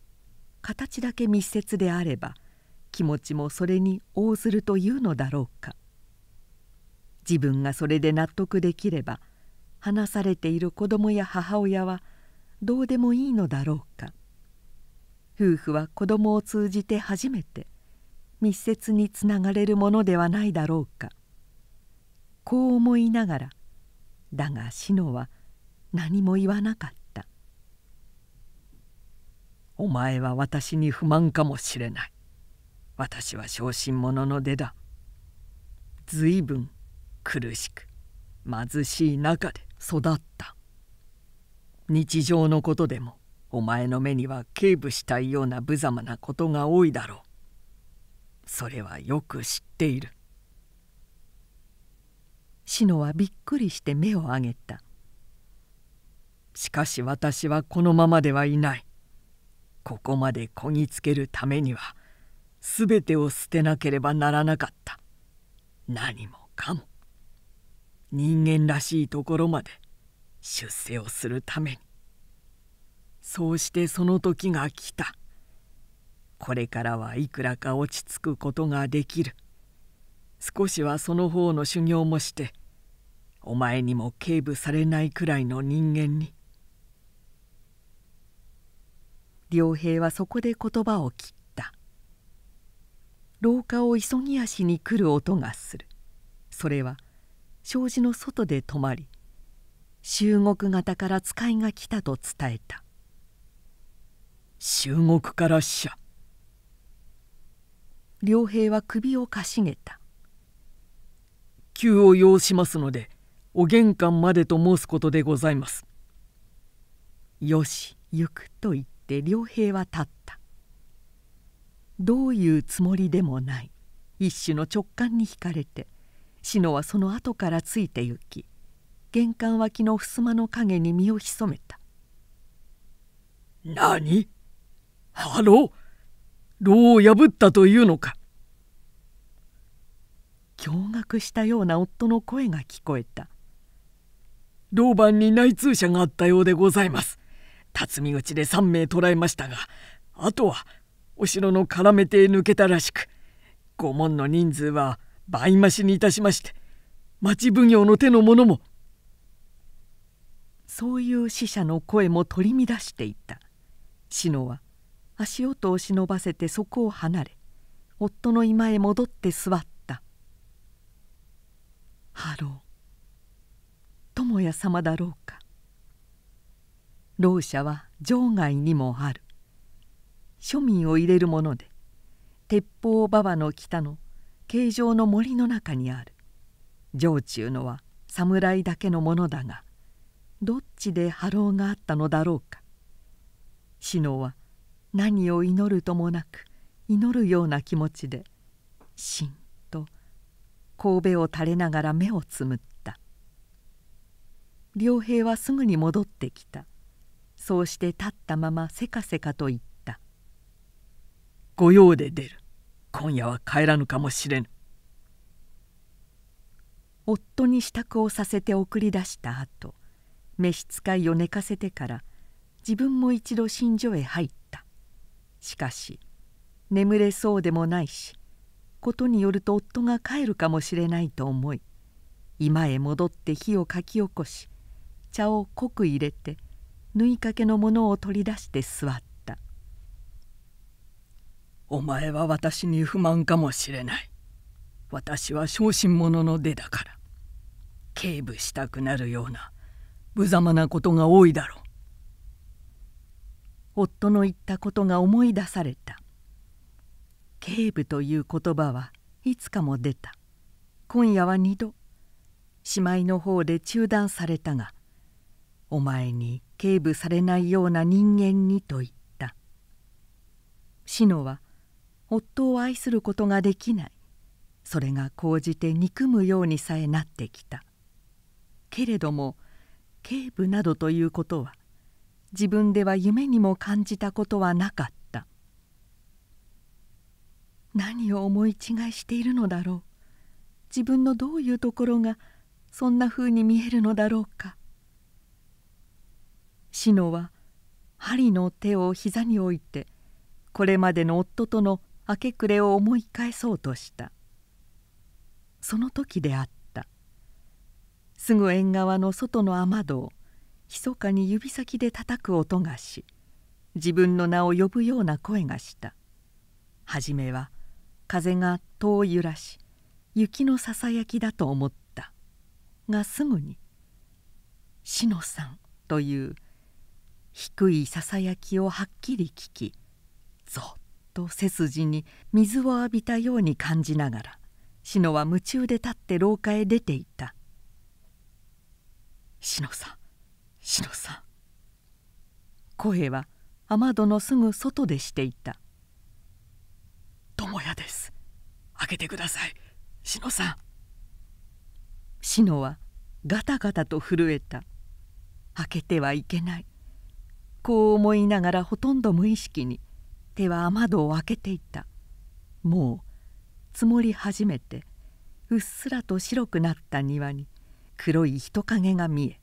形だけ密接であれば気持ちもそれに応ずるというのだろうか自分がそれで納得できれば話されている子供や母親はどうでもいいのだろうか夫婦は子供を通じて初めて密接につながれるものではないだろうかこう思いながらだが志乃は何も言わなかった「お前は私に不満かもしれない私は小心者の出だ随分苦しく貧しい中で育った日常のことでもお前の目には警部したいような無様なことが多いだろうそれはよく知っている志乃はびっくりして目を上げたしかし私はこのままではいないここまでこぎつけるためには全てを捨てなければならなかった何もかも人間らしいところまで出世をするためにそうしてその時が来たこれからはいくらか落ち着くことができる少しはその方の修行もしてお前にも警部されないくらいの人間に良平はそこで言葉を切った廊下を急ぎ足に来る音がするそれは障子の外で止まり中国型から使いが来たと伝えた中国から死者良平は首をかしげた急を要しますのでお玄関までと申すことでございますよし行くと言って良平は立ったどういうつもりでもない一種の直感に惹かれて志乃はその後からついて行き玄関脇の襖の陰に身を潜めた「何あろう牢を破ったというのか驚愕したような夫の声が聞こえた牢番に内通者があったようでございます辰巳口で3名捕らえましたがあとはお城の絡めて抜けたらしく御門の人数は倍増しにいたしまして町奉行の手の者もそういう死者の声も取り乱していた志乃は足音を忍ばせてそこを離れ夫の居間へ戻って座った「ハロー友也様だろうか」ろう者は場外にもある庶民を入れるもので鉄砲馬場の北の形状の森の中にある城中のは侍だけのものだがどっちで波浪があったのだろうか志乃は何を祈るともなく祈るような気持ちでしんと神戸を垂れながら目をつむった良平はすぐに戻ってきたそうして立ったまませかせかと言った「御用で出る今夜は帰らぬかもしれぬ」夫に支度をさせて送り出した後召使いを寝かせてから自分も一度新所へ入ったしかし眠れそうでもないしことによると夫が帰るかもしれないと思い居間へ戻って火をかき起こし茶を濃く入れて縫いかけのものを取り出して座った「お前は私に不満かもしれない私は小心者の出だから警部したくなるような無様なことが多いだろう夫の言ったことが思い出された「警部」という言葉はいつかも出た今夜は二度姉妹の方で中断されたが「お前に警部されないような人間に」と言った志乃は夫を愛することができないそれが高じて憎むようにさえなってきたけれども警部などということは自分では夢にも感じたことはなかった何を思い違いしているのだろう自分のどういうところがそんなふうに見えるのだろうか志乃は針の手を膝に置いてこれまでの夫との明け暮れを思い返そうとしたその時であったすぐ縁側の外の雨戸を密かに指先で叩く音がし自分の名を呼ぶような声がした初めは風が戸を揺らし雪のささやきだと思ったがすぐに「志野さん」という低いささやきをはっきり聞きぞっと背筋に水を浴びたように感じながら志野は夢中で立って廊下へ出ていた「志野さん志野さん声は雨戸のすぐ外でしていた「智也です開けてください志野さん」志野はガタガタと震えた開けてはいけないこう思いながらほとんど無意識に手は雨戸を開けていたもう積もり始めてうっすらと白くなった庭に黒い人影が見え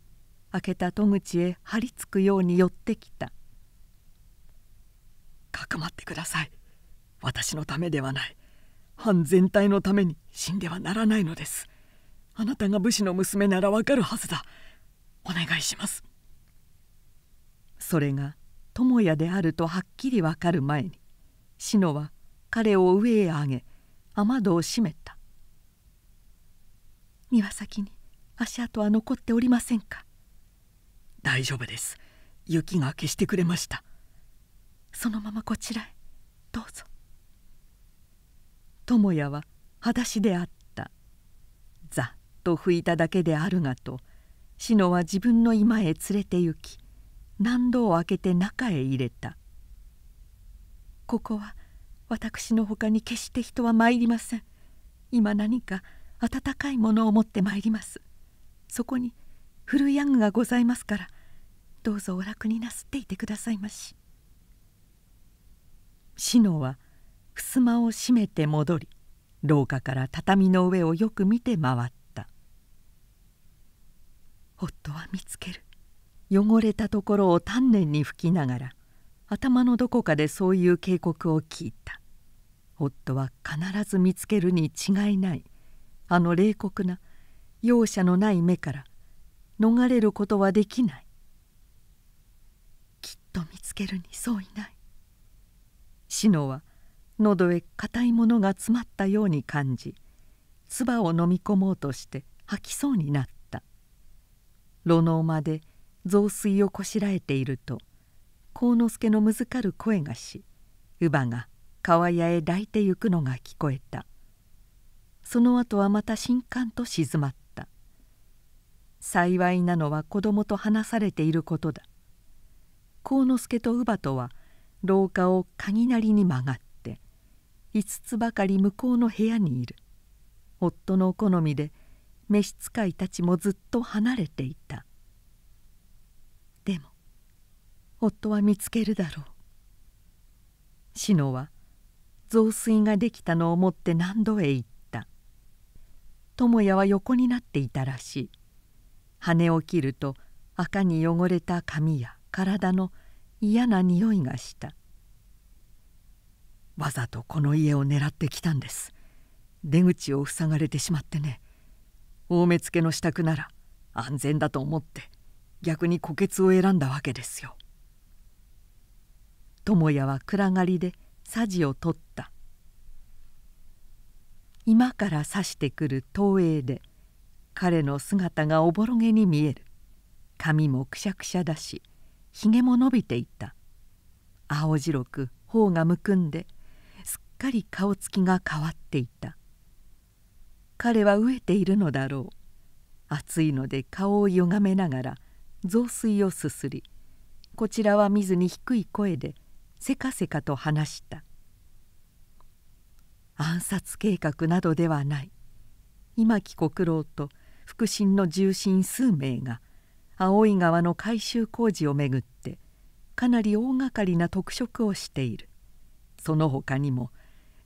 開けた戸口へ張り付くように寄ってきた「かくまってください私のためではない藩全体のために死んではならないのですあなたが武士の娘ならわかるはずだお願いします」それが智也であるとはっきりわかる前に志乃は彼を上へ上げ雨戸を閉めた「庭先に足跡は残っておりませんか?」大丈夫です雪が消してくれましたそのままこちらへどうぞ智也は裸足であったざっと拭いただけであるがと志乃は自分の居間へ連れて行き何度を開けて中へ入れたここは私のほかに決して人は参りません今何か温かいものを持って参りますそこに古いヤングがございますからどうぞお楽になすっていてくださいまし」志乃は襖を閉めて戻り廊下から畳の上をよく見て回った夫は見つける汚れたところを丹念に拭きながら頭のどこかでそういう警告を聞いた夫は必ず見つけるに違いないあの冷酷な容赦のない目から逃れることはできないと見つけるに相違ない志乃は喉へ硬いものが詰まったように感じ唾を飲み込もうとして吐きそうになった炉の間で雑炊をこしらえていると幸之助のむずかる声がし乳母が川屋へ抱いてゆくのが聞こえたその後はまた新刊と静まった幸いなのは子供と話されていることだ幸之助と乳母とは廊下を鍵なりに曲がって5つばかり向こうの部屋にいる夫の好みで召使いたちもずっと離れていたでも夫は見つけるだろう志乃は雑炊ができたのを持って何度へ行った智也は横になっていたらしい羽を切ると赤に汚れた髪や体の嫌な匂いがしたわざとこの家を狙ってきたんです出口を塞がれてしまってね大目付の支度なら安全だと思って逆に虎穴を選んだわけですよ智也は暗がりでさじを取った今から指してくる投影で彼の姿がおぼろげに見える髪もくしゃくしゃだしひげも伸びていた青白く頬がむくんですっかり顔つきが変わっていた彼は飢えているのだろう暑いので顔をよがめながら雑炊をすすりこちらは見ずに低い声でせかせかと話した暗殺計画などではない今木国郎と腹心の重臣数名が青い川の改修工事をめぐってかなり大掛かりな特色をしているその他にも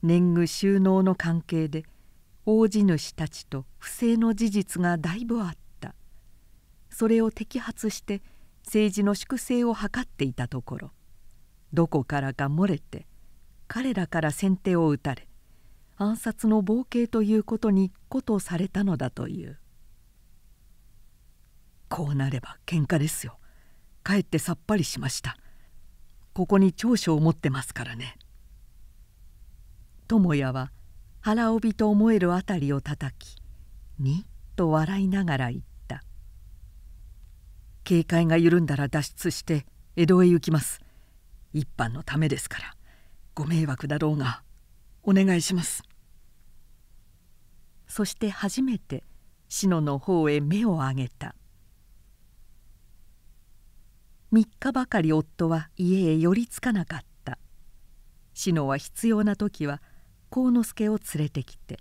年貢収納の関係で大地主たちと不正の事実がだいぶあったそれを摘発して政治の粛清を図っていたところどこからか漏れて彼らから先手を打たれ暗殺の冒険ということにことされたのだというこうなれば喧嘩ですよかえってさっぱりしましたここに長所を持ってますからね智也は腹帯と思えるあたりをたたきにっと笑いながら言った「警戒が緩んだら脱出して江戸へ行きます一般のためですからご迷惑だろうがお願いします」そして初めて篠の方へ目を上げた3日ばかり夫は家へ寄りつかなかった志乃は必要な時は幸之助を連れてきて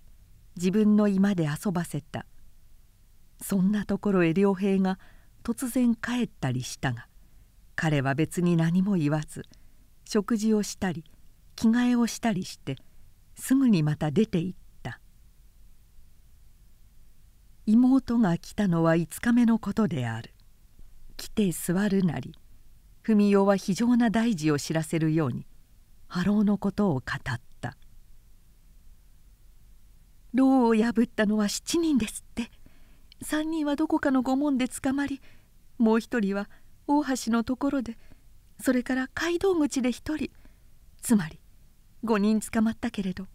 自分の居間で遊ばせたそんなところへ良平が突然帰ったりしたが彼は別に何も言わず食事をしたり着替えをしたりしてすぐにまた出て行った妹が来たのは5日目のことである来て座るなり文代は非常な大事を知らせるように波浪のことを語った牢を破ったのは7人ですって3人はどこかの御門で捕まりもう1人は大橋のところでそれから街道口で1人つまり5人捕まったけれど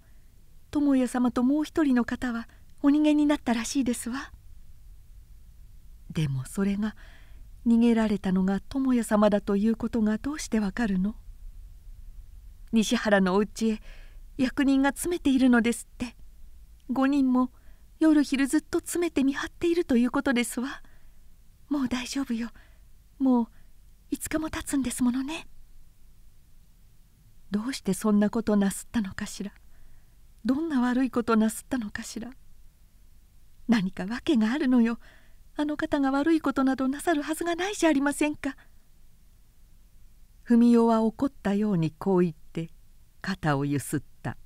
智也様ともう1人の方はお逃げになったらしいですわ。でもそれが逃げられたのが智也様だということがどうしてわかるの西原のお家へ役人が詰めているのですって5人も夜昼ずっと詰めて見張っているということですわもう大丈夫よもう5日も経つんですものねどうしてそんなことなすったのかしらどんな悪いことなすったのかしら何か訳があるのよあの方が悪いことなどなさるはずがないじゃありませんか」文代は怒ったようにこう言って肩をゆすった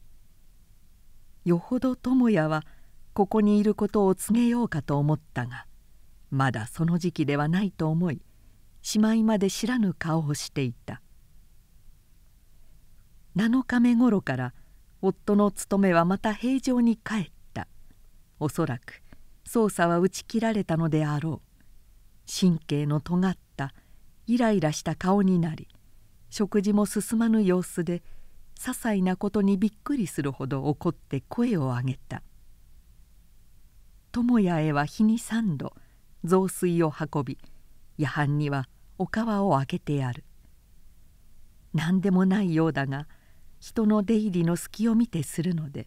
よほど智也はここにいることを告げようかと思ったがまだその時期ではないと思いしまいまで知らぬ顔をしていた7日目頃から夫の務めはまた平常に帰ったおそらく捜査は打ち切られたのであろう神経の尖ったイライラした顔になり食事も進まぬ様子で些細なことにびっくりするほど怒って声を上げた友也へは日に3度雑炊を運び夜半にはお皮を開けてやる何でもないようだが人の出入りの隙を見てするので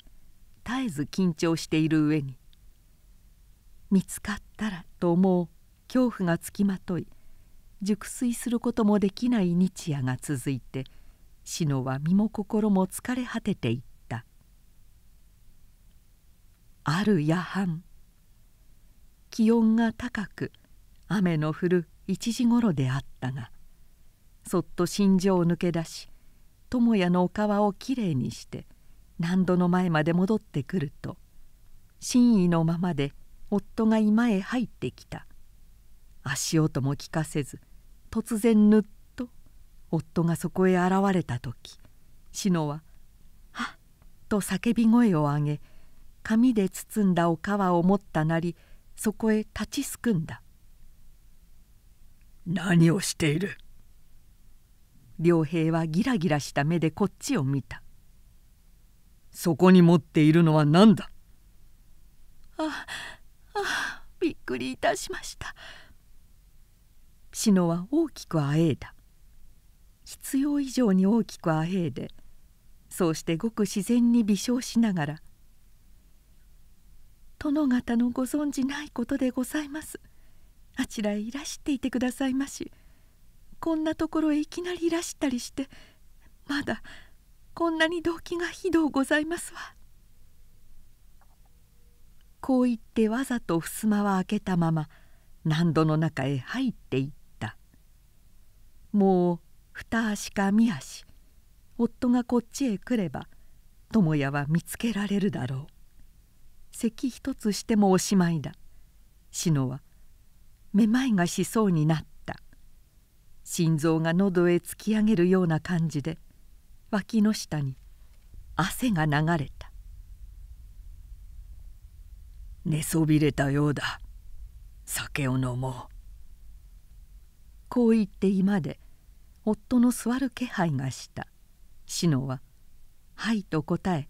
絶えず緊張している上に見つかったらと思う恐怖がつきまとい熟睡することもできない日夜が続いて志乃は身も心も疲れ果てていったある夜半気温が高く雨の降る1時ごろであったがそっと心情を抜け出し智也のお川をきれいにして何度の前まで戻ってくると真意のままで夫が居間へ入ってきた足音も聞かせず突然ぬっと夫がそこへ現れた時志乃は「はっ」と叫び声を上げ紙で包んだお皮を持ったなりそこへ立ちすくんだ「何をしている?」良平はギラギラした目でこっちを見た「そこに持っているのは何だ?」ああ あびっくりいたしました篠は大きくあえいだ必要以上に大きくあえいでそうしてごく自然に微笑しながら「殿方のご存じないことでございますあちらへいらしていてくださいましこんなところへいきなりいらしたりしてまだこんなに動機がひどうございますわ」こう言ってわざと襖は開けたまま何度の中へ入っていったもう二足か三足夫がこっちへ来れば智也は見つけられるだろう咳一つしてもおしまいだ篠はめまいがしそうになった心臓が喉へ突き上げるような感じで脇の下に汗が流れた寝そびれたようだ酒を飲もう」こう言って居間で夫の座る気配がした志乃は「はい」と答え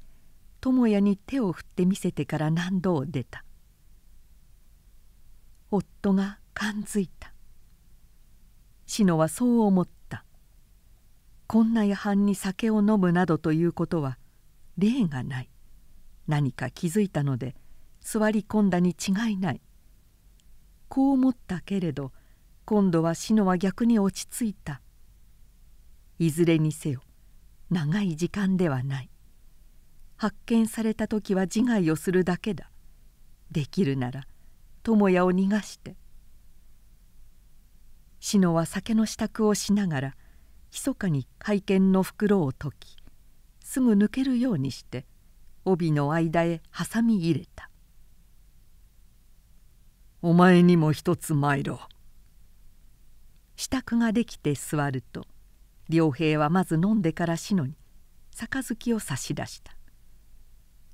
智也に手を振って見せてから何度を出た夫が感づいた志乃はそう思ったこんな夜半に酒を飲むなどということは例がない何か気づいたので座り込んだに違いないこう思ったけれど今度は志乃は逆に落ち着いたいずれにせよ長い時間ではない発見された時は自害をするだけだできるなら智也を逃がして志乃は酒の支度をしながら密かに会見の袋を解きすぐ抜けるようにして帯の間へ挟み入れたお前にも一つ参ろう」支度ができて座ると良平はまず飲んでから志のに杯を差し出した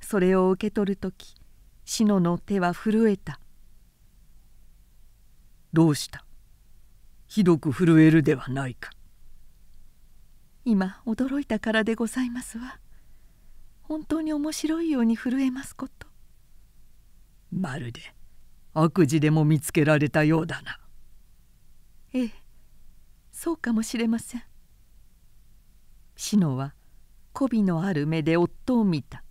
それを受け取る時志乃の手は震えた「どうしたひどく震えるではないか」今驚いたからでございますわ本当に面白いように震えますことまるで悪事でも見つけられたようだなええそうかもしれません志乃は媚びのある目で夫を見た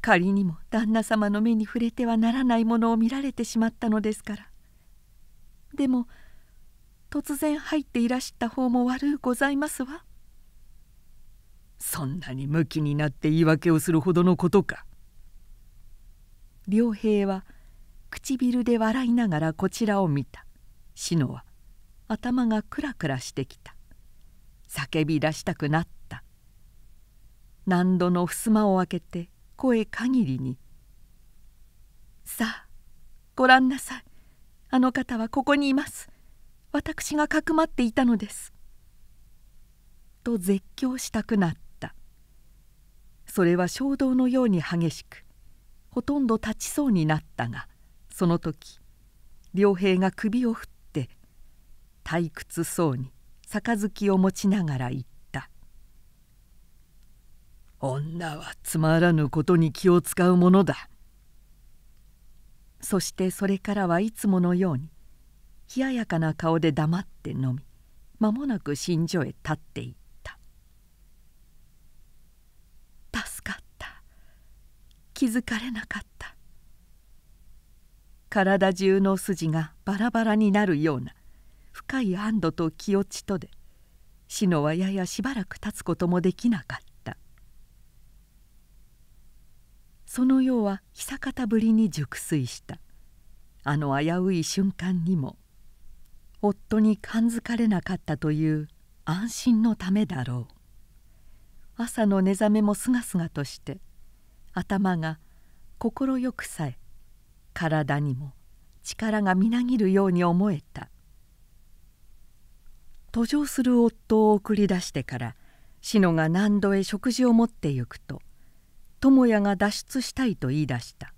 仮にも旦那様の目に触れてはならないものを見られてしまったのですからでも突然入っていらした方も悪うございますわそんなにむきになって言い訳をするほどのことか良平は唇で笑いながらこちらを見た志乃は頭がクラクラしてきた叫び出したくなった何度の襖を開けて声限りに「さあごらんなさいあの方はここにいます私がかくまっていたのです」と絶叫したくなったそれは衝動のように激しくほとんど立ちそうになったがその時良平が首を振って退屈そうに杯を持ちながら言った「女はつまらぬことに気を使うものだ」そしてそれからはいつものように冷ややかな顔で黙って飲み間もなく新所へ立っていた。気づかれなかった体中の筋がバラバラになるような深い安堵と気落ちとで死のはややしばらく立つこともできなかったその世は久方ぶりに熟睡したあの危うい瞬間にも夫に感づかれなかったという安心のためだろう朝の寝覚めもすがすがとして頭が快くさえ体にも力がみなぎるように思えた途上する夫を送り出してから篠が何度へ食事を持ってゆくと智也が脱出したいと言い出した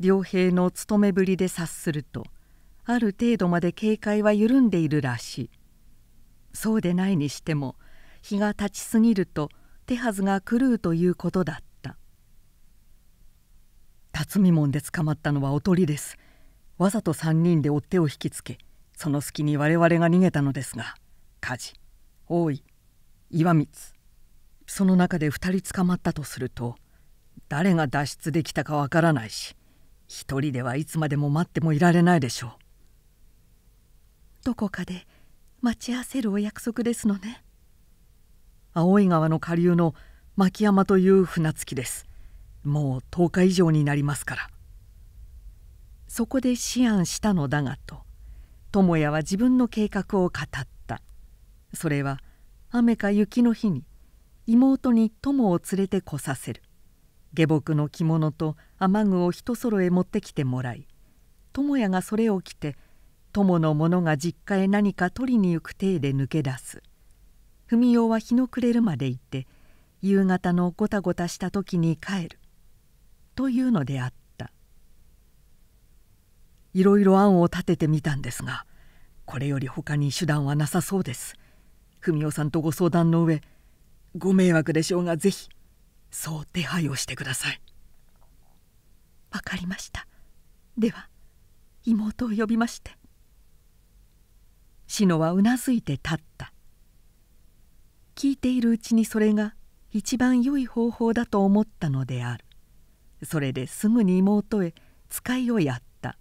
良平の勤めぶりで察するとある程度まで警戒は緩んでいるらしいそうでないにしても日が経ちすぎると手はずが狂うということだっ辰巳門で捕まったのはおとりですわざと3人で追っ手を引きつけその隙に我々が逃げたのですが事大井岩光その中で2人捕まったとすると誰が脱出できたかわからないし1人ではいつまでも待ってもいられないでしょうどこかで待ち合わせるお約束ですのね青い川の下流の牧山という船着きですもう10日以上になりますから」そこで思案したのだがと智也は自分の計画を語ったそれは雨か雪の日に妹に友を連れて来させる下僕の着物と雨具を一揃え持ってきてもらい智也がそれを着て友の者が実家へ何か取りに行く体で抜け出す文雄は日の暮れるまで行って夕方のごたごたした時に帰るというのであったいろいろ案を立ててみたんですがこれより他に手段はなさそうです文雄さんとご相談の上ご迷惑でしょうがぜひそう手配をしてくださいわかりましたでは妹を呼びまして志乃はうなずいて立った聞いているうちにそれが一番良い方法だと思ったのであるそれですぐに妹へ使いをやった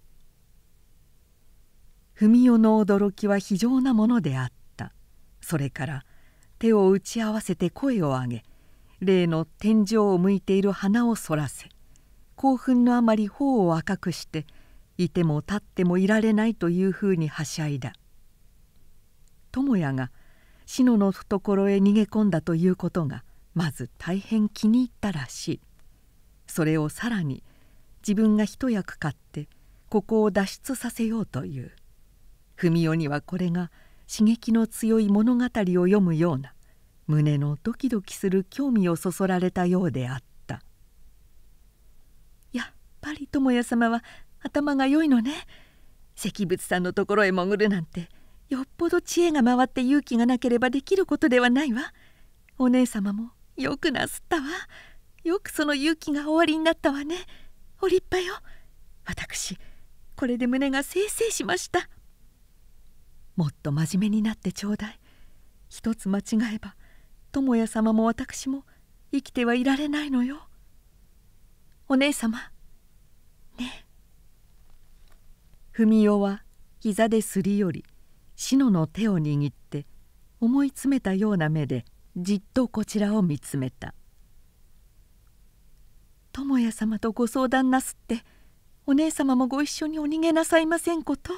文代の驚きは非常なものであったそれから手を打ち合わせて声を上げ例の天井を向いている花をそらせ興奮のあまり頬を赤くしていても立ってもいられないというふうにはしゃいだ智也が志乃の懐へ逃げ込んだということがまず大変気に入ったらしいそれをさらに自分が一役買ってここを脱出させようという文代にはこれが刺激の強い物語を読むような胸のドキドキする興味をそそられたようであったやっぱり智也様は頭が良いのね石仏さんのところへ潜るなんてよっぽど知恵が回って勇気がなければできることではないわお姉様もよくなすったわ。よくその勇気がおありになったわねお立派よ私これで胸がせいせいしましたもっと真面目になってちょうだい一つ間違えば智也様も私も生きてはいられないのよお姉様ね文代は膝ですり寄り志乃の手を握って思い詰めたような目でじっとこちらを見つめた。智也様とご相談なすってお姉様もご一緒にお逃げなさいませんこと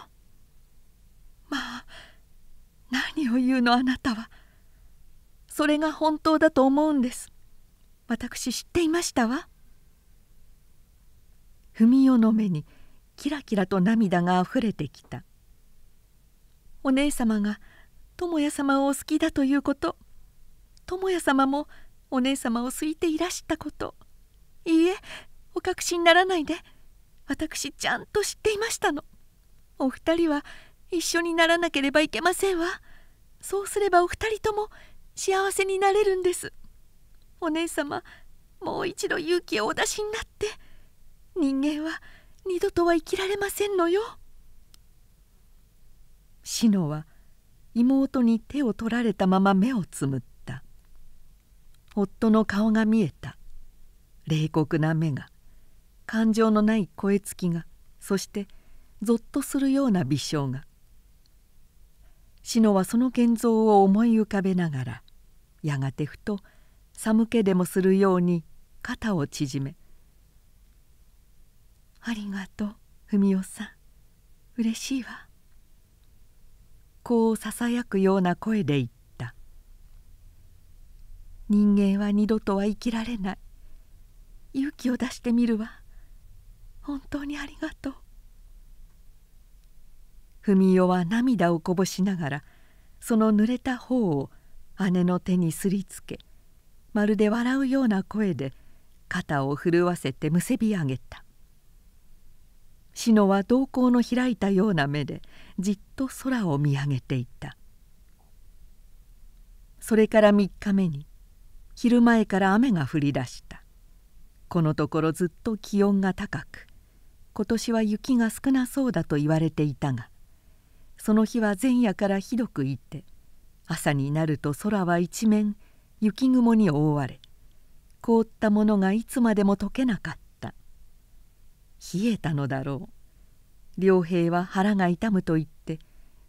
まあ何を言うのあなたはそれが本当だと思うんです私知っていましたわ文代の目にキラキラと涙があふれてきたお姉様が智也様をお好きだということ智也様もお姉様を好いていらしたこといいえおしにならないで私ちゃんと知っていましたのお二人は一緒にならなければいけませんわそうすればお二人とも幸せになれるんですお姉様もう一度勇気をお出しになって人間は二度とは生きられませんのよ志乃は妹に手を取られたまま目をつむった夫の顔が見えた冷酷な目が感情のない声つきがそしてぞっとするような微笑が志乃はその現像を思い浮かべながらやがてふと寒気でもするように肩を縮め「ありがとう文雄さん嬉しいわ」こうささやくような声で言った「人間は二度とは生きられない勇気を出してみるわ本当にありがとう」文代は涙をこぼしながらその濡れた方を姉の手にすりつけまるで笑うような声で肩を震わせてむせび上げた志乃は瞳孔の開いたような目でじっと空を見上げていたそれから3日目に昼前から雨が降り出したこのところずっと気温が高く今年は雪が少なそうだと言われていたがその日は前夜からひどくいて朝になると空は一面雪雲に覆われ凍ったものがいつまでも溶けなかった冷えたのだろう良平は腹が痛むと言って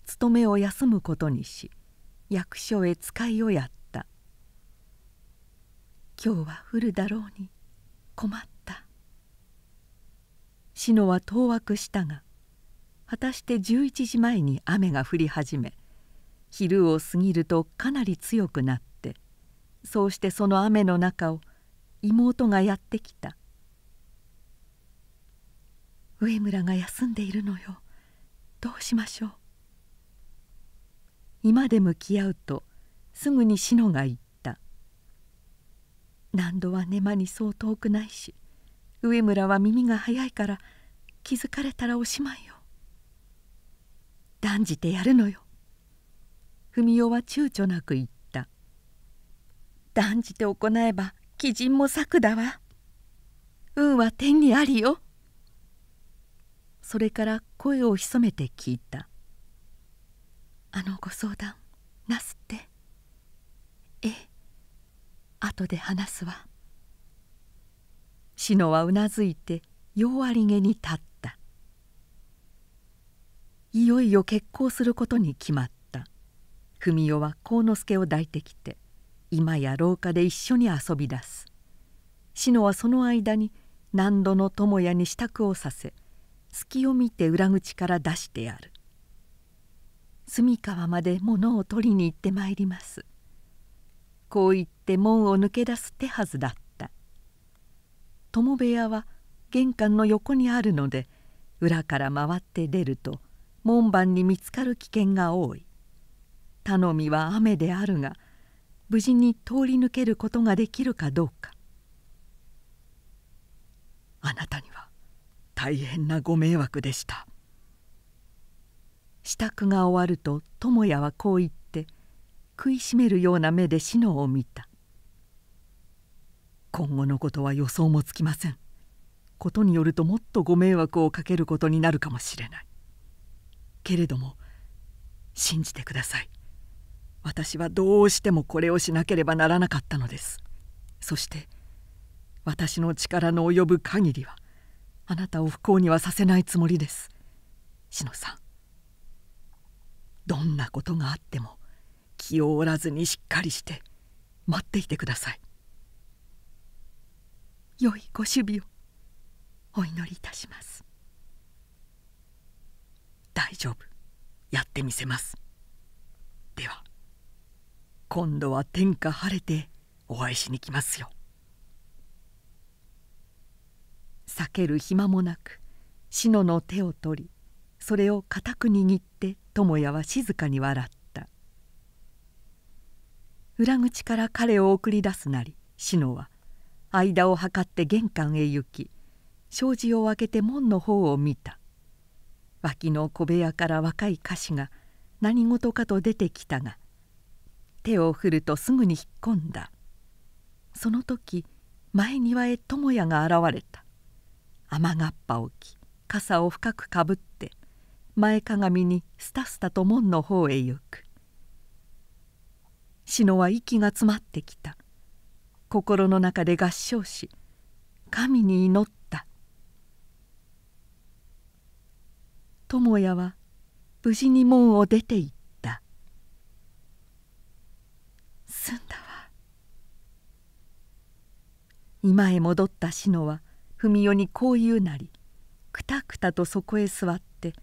勤めを休むことにし役所へ使いをやった今日は降るだろうに困った志乃は当惑したが果たして11時前に雨が降り始め昼を過ぎるとかなり強くなってそうしてその雨の中を妹がやってきた「上村が休んでいるのよどうしましょう」今で向き合うとすぐに志乃が言っ何度は寝間にそう遠くないし上村は耳が早いから気づかれたらおしまいよ断じてやるのよ文雄は躊躇なく言った断じて行えば鬼人も策だわ運は天にありよそれから声を潜めて聞いた「あのご相談なすってええ後で話すわ」志はうなずいて弱りげに立ったいよいよ決行することに決まった文代は幸之助を抱いてきて今や廊下で一緒に遊び出す篠はその間に何度の友也に支度をさせ隙を見て裏口から出してやる「隅川まで物を取りに行ってまいります」こう言って門を抜け出す手はずだった友部屋は玄関の横にあるので裏から回って出ると門番に見つかる危険が多い頼みは雨であるが無事に通り抜けることができるかどうかあなたには大変なご迷惑でした支度が終わると智也はこう言った食いしめるような目で志乃を見た今後のことは予想もつきませんことによるともっとご迷惑をかけることになるかもしれないけれども信じてください私はどうしてもこれをしなければならなかったのですそして私の力の及ぶ限りはあなたを不幸にはさせないつもりです篠さんどんなことがあっても気を折らずにしっかりして待っていてください良いご守備をお祈りいたします大丈夫やってみせますでは今度は天下晴れてお会いしに来ますよ避ける暇もなく篠の手を取りそれを固く握って智也は静かに笑った裏口から彼を送り出すなり志乃は間を測って玄関へ行き障子を開けて門の方を見た脇の小部屋から若い歌詞が何事かと出てきたが手を振るとすぐに引っ込んだその時前庭へ智也が現れた雨がっぱを着傘を深くかぶって前かがみにスタスタと門の方へ行く志乃は息が詰まってきた心の中で合唱し神に祈った友也は無事に門を出て行った済んだわ今へ戻った志乃は文代にこう言うなりくたくたとそこへ座って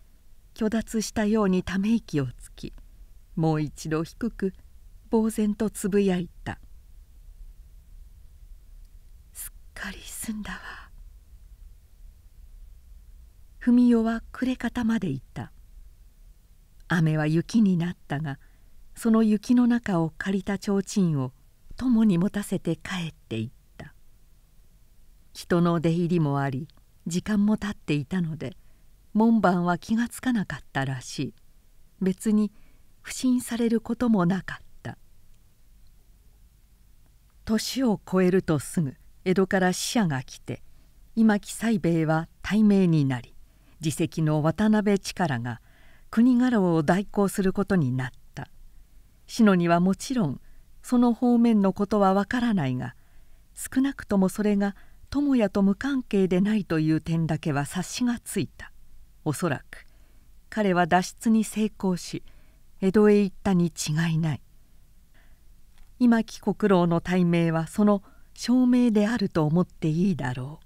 虚脱したようにため息をつきもう一度低く呆然とつぶやいた「すっかり済んだわ」文代は暮れ方までいた雨は雪になったがその雪の中を借りた提灯を友に持たせて帰っていった人の出入りもあり時間も経っていたので門番は気がつかなかったらしい別に不審されることもなかった年を超えるとすぐ江戸から使者が来て今木西兵衛は大名になり自責の渡辺力が国家老を代行することになった篠にはもちろんその方面のことはわからないが少なくともそれが友也と無関係でないという点だけは察しがついたおそらく彼は脱出に成功し江戸へ行ったに違いない今木国老の体名はその証明であると思っていいだろう。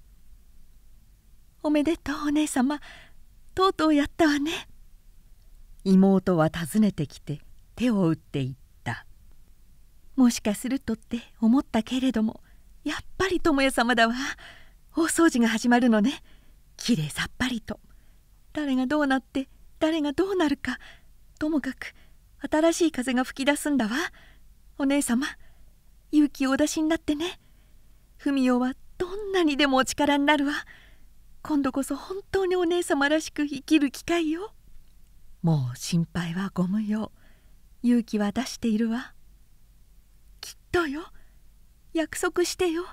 おめでとうお姉様、とうとうやったわね。妹は訪ねてきて手を打っていった。もしかするとって思ったけれども、やっぱり智也様だわ。大掃除が始まるのね。きれいさっぱりと。誰がどうなって誰がどうなるかともかく新しい風が吹き出すんだわ。お姉様勇気をお出しになってね文代はどんなにでもお力になるわ今度こそ本当にお姉様らしく生きる機会よもう心配はご無用勇気は出しているわきっとよ約束してよ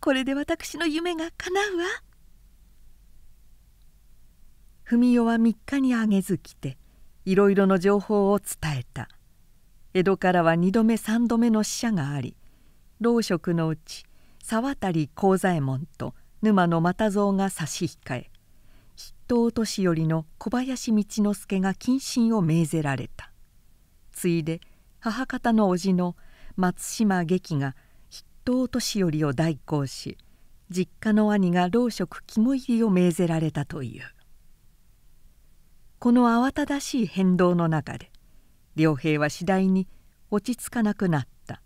これで私の夢が叶うわ文代は3日にあげず来ていろいろの情報を伝えた。江戸からは二度目三度目の使者があり老職のうち沢渡幸左衛門と沼の又蔵が差し控え筆頭年寄りの小林道之助が謹慎を命ぜられたついで母方の叔父の松島劇が筆頭年寄りを代行し実家の兄が老職肝入りを命ぜられたというこの慌ただしい変動の中で良平は次第に落ち着かなくなった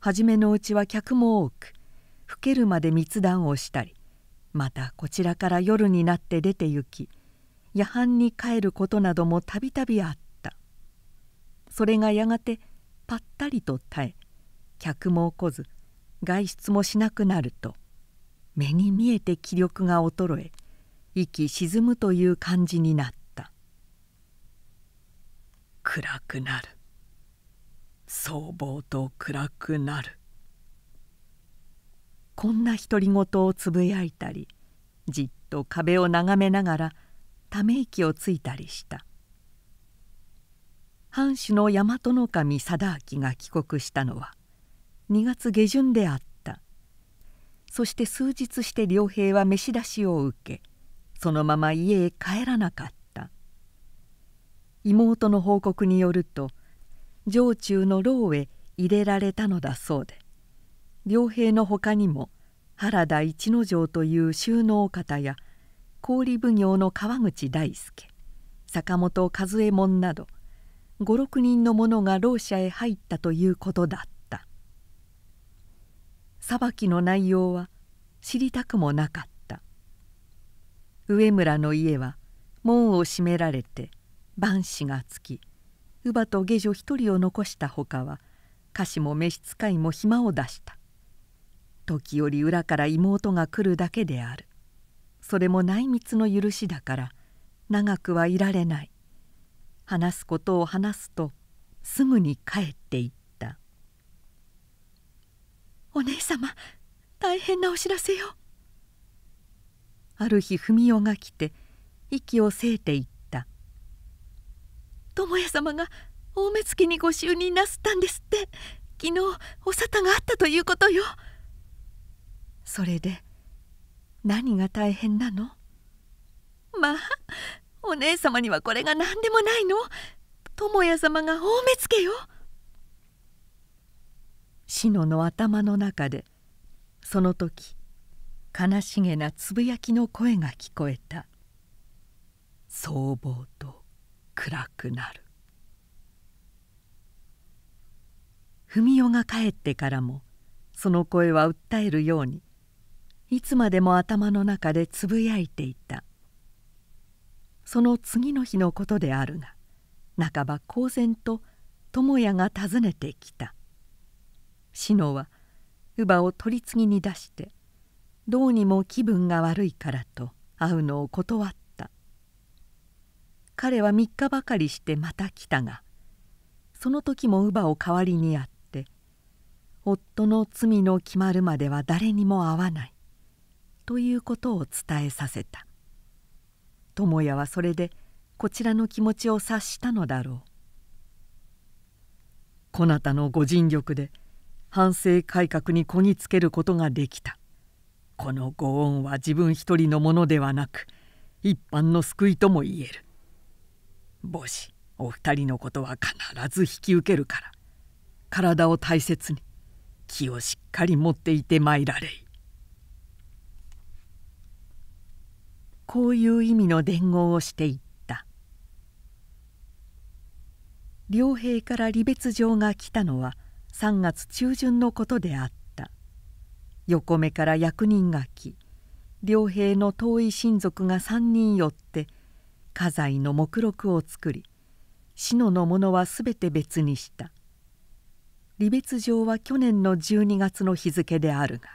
初めのうちは客も多く老けるまで密談をしたりまたこちらから夜になって出て行き夜半に帰ることなどもたびたびあったそれがやがてぱったりと耐え客も起こず外出もしなくなると目に見えて気力が衰え息沈むという感じになった暗くなる僧帽と暗くなるこんな独り言をつぶやいたりじっと壁を眺めながらため息をついたりした藩主の大和守貞明が帰国したのは2月下旬であったそして数日して良平は召し出しを受けそのまま家へ帰らなかった妹の報告によると城中の牢へ入れられたのだそうで良平のほかにも原田一之丞という収納方や氷奉行の川口大輔坂本和右衛門など56人の者がろ舎へ入ったということだった裁きの内容は知りたくもなかった上村の家は門を閉められて万死がつき乳母と下女一人を残したほかは菓子も召使いも暇を出した時折裏から妹が来るだけであるそれも内密の許しだから長くはいられない話すことを話すとすぐに帰っていった「お姉様大変なお知らせよ」ある日文代が来て息をせいていった智也様が大目付にご就任なすったんですって昨日お沙汰があったということよそれで何が大変なのまあお姉様にはこれが何でもないの智也様が大目付よ志乃の頭の中でその時悲しげなつぶやきの声が聞こえた「僧帽と暗くなる文代が帰ってからもその声は訴えるようにいつまでも頭の中でつぶやいていたその次の日のことであるが半ば公然と智也が訪ねてきた乃は乳母を取り次ぎに出してどうにも気分が悪いからと会うのを断っ彼は3日ばかりしてまた来たがその時も乳母を代わりにやって夫の罪の決まるまでは誰にも会わないということを伝えさせた智也はそれでこちらの気持ちを察したのだろうこなたのご尽力で反省改革にこぎつけることができたこのご恩は自分一人のものではなく一般の救いとも言える帽子お二人のことは必ず引き受けるから体を大切に気をしっかり持っていてまいられい」こういう意味の伝言をしていった両陛から離別状が来たのは3月中旬のことであった横目から役人が来両平の遠い親族が3人寄って家財の目録を作り篠のものは全て別にした離別状は去年の12月の日付であるが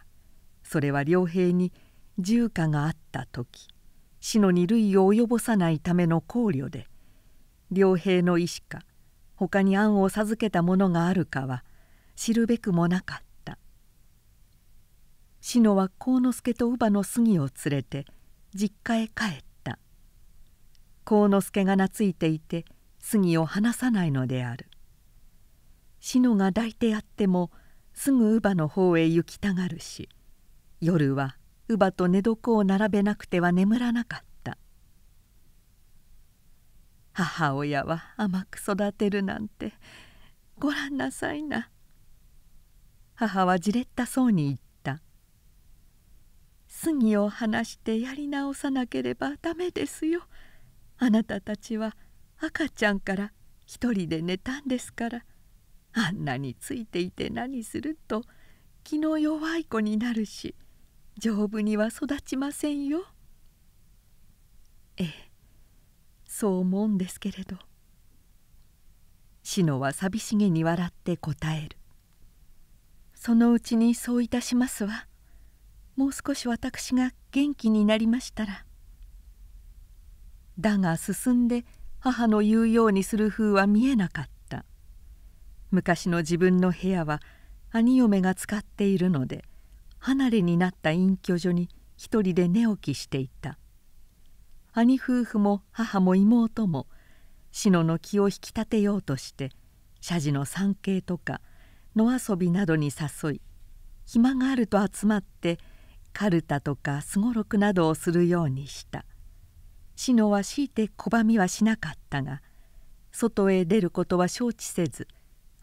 それは良平に住家があった時篠に類を及ぼさないための考慮で良平の意思か他に案を授けたものがあるかは知るべくもなかった篠は幸之助と乳母の杉を連れて実家へ帰った。幸之助が懐いていて杉を離さないのである乃が抱いてやってもすぐ乳母の方へ行きたがるし夜は乳母と寝床を並べなくては眠らなかった母親は甘く育てるなんてごらんなさいな母はじれったそうに言った「杉を離してやり直さなければダメですよ」あなたたちは赤ちゃんから一人で寝たんですからあんなについていて何すると気の弱い子になるし丈夫には育ちませんよ。ええそう思うんですけれど。志のは寂しげに笑って答える。そのうちにそういたしますわ。もう少し私が元気になりましたら。だが進んで母の言うようにする風は見えなかった昔の自分の部屋は兄嫁が使っているので離れになった隠居所に一人で寝起きしていた兄夫婦も母も妹も乃の気を引き立てようとして社寺の参詣とか野遊びなどに誘い暇があると集まってカルタとかすごろくなどをするようにした志乃は強いて拒みはしなかったが外へ出ることは承知せず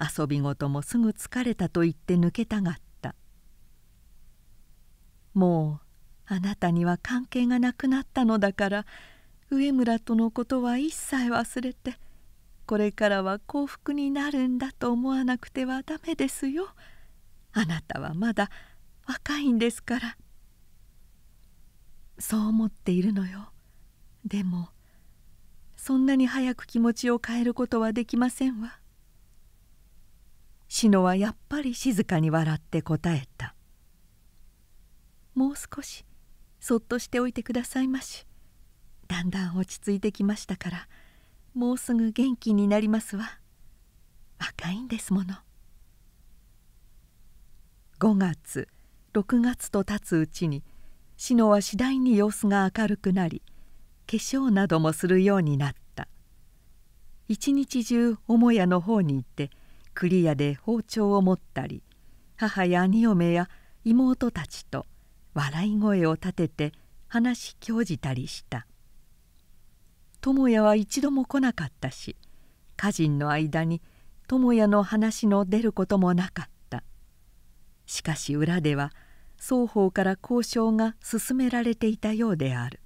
遊びごともすぐ疲れたと言って抜けたがったもうあなたには関係がなくなったのだから上村とのことは一切忘れてこれからは幸福になるんだと思わなくてはダメですよあなたはまだ若いんですからそう思っているのよでもそんなに早く気持ちを変えることはできませんわ。篠はやっぱり静かに笑って答えた。もう少しそっとしておいてくださいまし。だんだん落ち着いてきましたからもうすぐ元気になりますわ。若いんですもの。5月6月と経つうちに篠は次第に様子が明るくなり化粧などもするようになった一日中母屋の方に行ってリアで包丁を持ったり母や兄嫁や妹たちと笑い声を立てて話し興じたりした智也は一度も来なかったし家人の間に智也の話の出ることもなかったしかし裏では双方から交渉が進められていたようである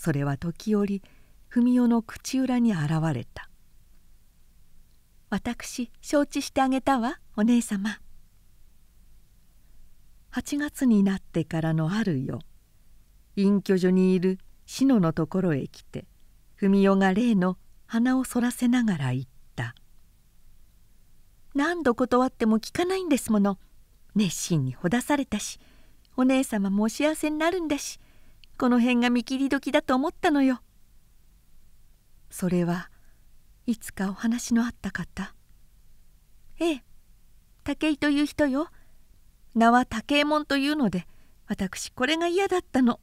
それは時折文代の口裏に現れた「私承知してあげたわお姉様、8月になってからのある夜隠居所にいる志乃のところへ来て文代が例の鼻をそらせながら言った「何度断っても聞かないんですもの熱心にほだされたしお姉様もお幸せになるんだしこの辺が見切り時だと思ったのよ。それはいつかお話のあった方。ええ武井という人よ。名は武右衛門というので私これが嫌だったの。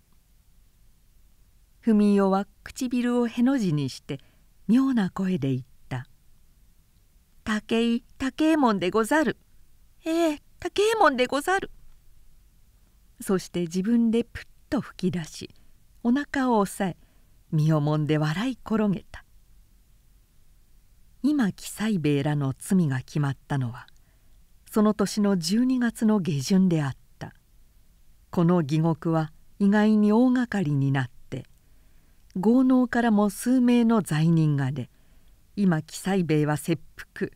文代は唇をへの字にして妙な声で言った「武井武右衛門でござる」ええ「武右衛門でござる」そして自分でプッと吹き出しお腹を押さえ身をもんで笑い転げた今喜西兵衛らの罪が決まったのはその年の12月の下旬であったこの義獄は意外に大がかりになって豪農からも数名の罪人が出今喜西兵衛は切腹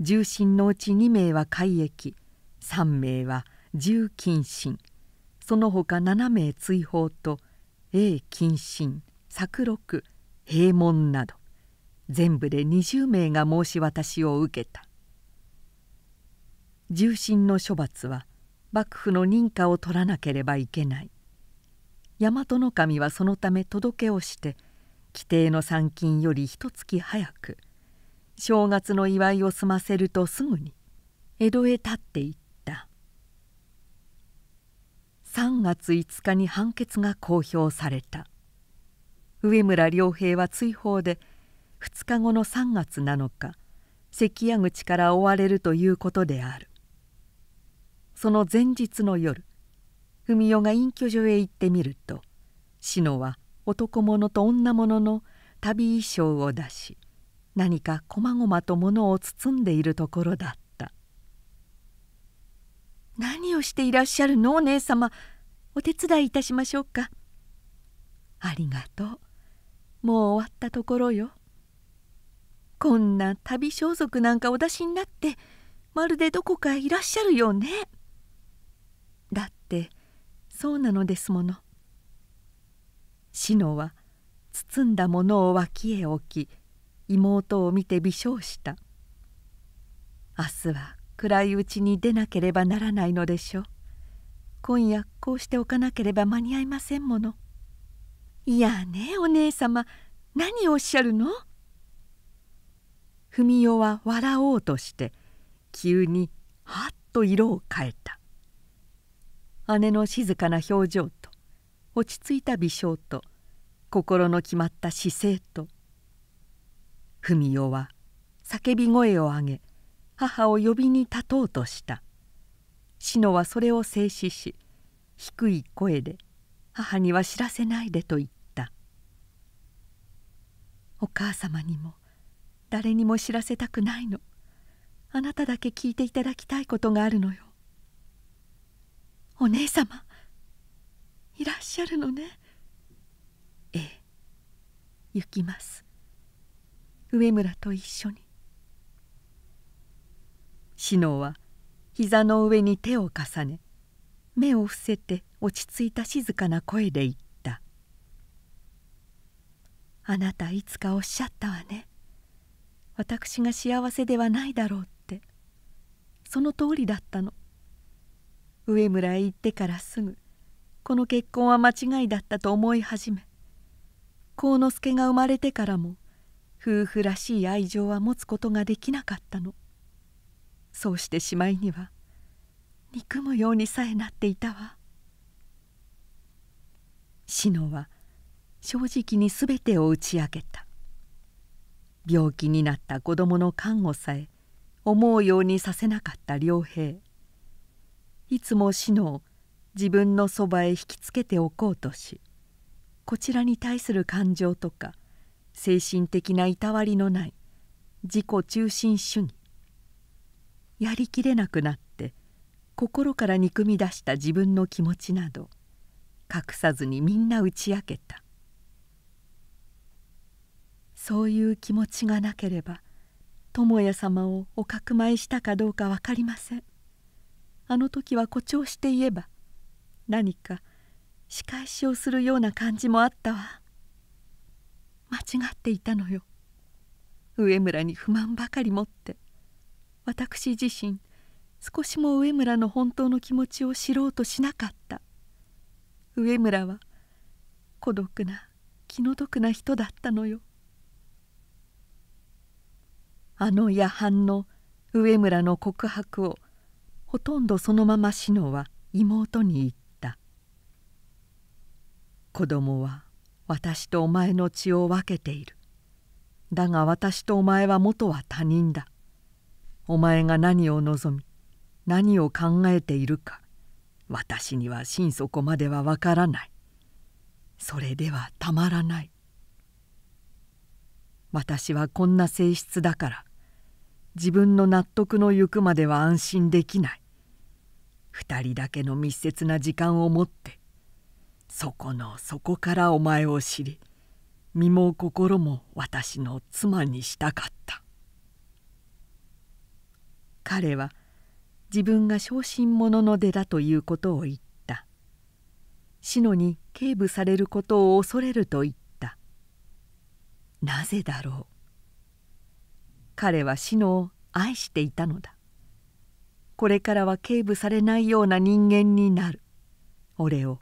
重臣のうち2名は改役3名は重謹慎その他7名追放と永謹慎作六閉門など全部で20名が申し渡しを受けた重臣の処罰は幕府の認可を取らなければいけない大和守はそのため届けをして規定の参勤よりつ月早く正月の祝いを済ませるとすぐに江戸へ立ってい3月5日に判決が公表された上村良平は追放で2日後の3月7日関谷口から追われるということであるその前日の夜文代が隠居所へ行ってみると乃は男物と女物の旅衣装を出し何かこまごまと物を包んでいるところだっ何をしていらっしゃるのお姉まお手伝いいたしましょうかありがとうもう終わったところよこんな旅装束なんかお出しになってまるでどこかいらっしゃるよねだってそうなのですもの志乃は包んだものを脇へ置き妹を見て微笑した明日は暗いうちに出なければならないのでしょう今夜こうしておかなければ間に合いませんものいやねお姉様何をおっしゃるの文代は笑おうとして急にはっと色を変えた姉の静かな表情と落ち着いた微笑と心の決まった姿勢と文代は叫び声を上げ母を呼びに立とうとした志乃はそれを制止し低い声で母には知らせないでと言った「お母様にも誰にも知らせたくないのあなただけ聞いていただきたいことがあるのよ」「お姉様いらっしゃるのね」「ええ行きます」上村と一緒に志能は膝の上に手を重ね目を伏せて落ち着いた静かな声で言った「あなたいつかおっしゃったわね私が幸せではないだろうってその通りだったの上村へ行ってからすぐこの結婚は間違いだったと思い始め幸之助が生まれてからも夫婦らしい愛情は持つことができなかったの。そうしてしまいには憎むようにさえなっていたわ志乃は正直に全てを打ち明けた病気になった子供の看護さえ思うようにさせなかった良平いつも志乃を自分のそばへ引きつけておこうとしこちらに対する感情とか精神的ないたわりのない自己中心主義やりきれなくなって心から憎み出した自分の気持ちなど隠さずにみんな打ち明けたそういう気持ちがなければ智也様をおかくまいしたかどうか分かりませんあの時は誇張して言えば何か仕返しをするような感じもあったわ間違っていたのよ上村に不満ばかり持って。私自身少しも上村の本当の気持ちを知ろうとしなかった上村は孤独な気の毒な人だったのよあの夜半の上村の告白をほとんどそのまま志乃は妹に言った「子供は私とお前の血を分けているだが私とお前は元は他人だ」お前が何を望み何を考えているか私には心底まではわからないそれではたまらない私はこんな性質だから自分の納得のゆくまでは安心できない2人だけの密接な時間を持ってそこの底からお前を知り身も心も私の妻にしたかった。彼は自分が小心者の出だということを言った志乃に警部されることを恐れると言ったなぜだろう彼は志乃を愛していたのだこれからは警部されないような人間になる俺を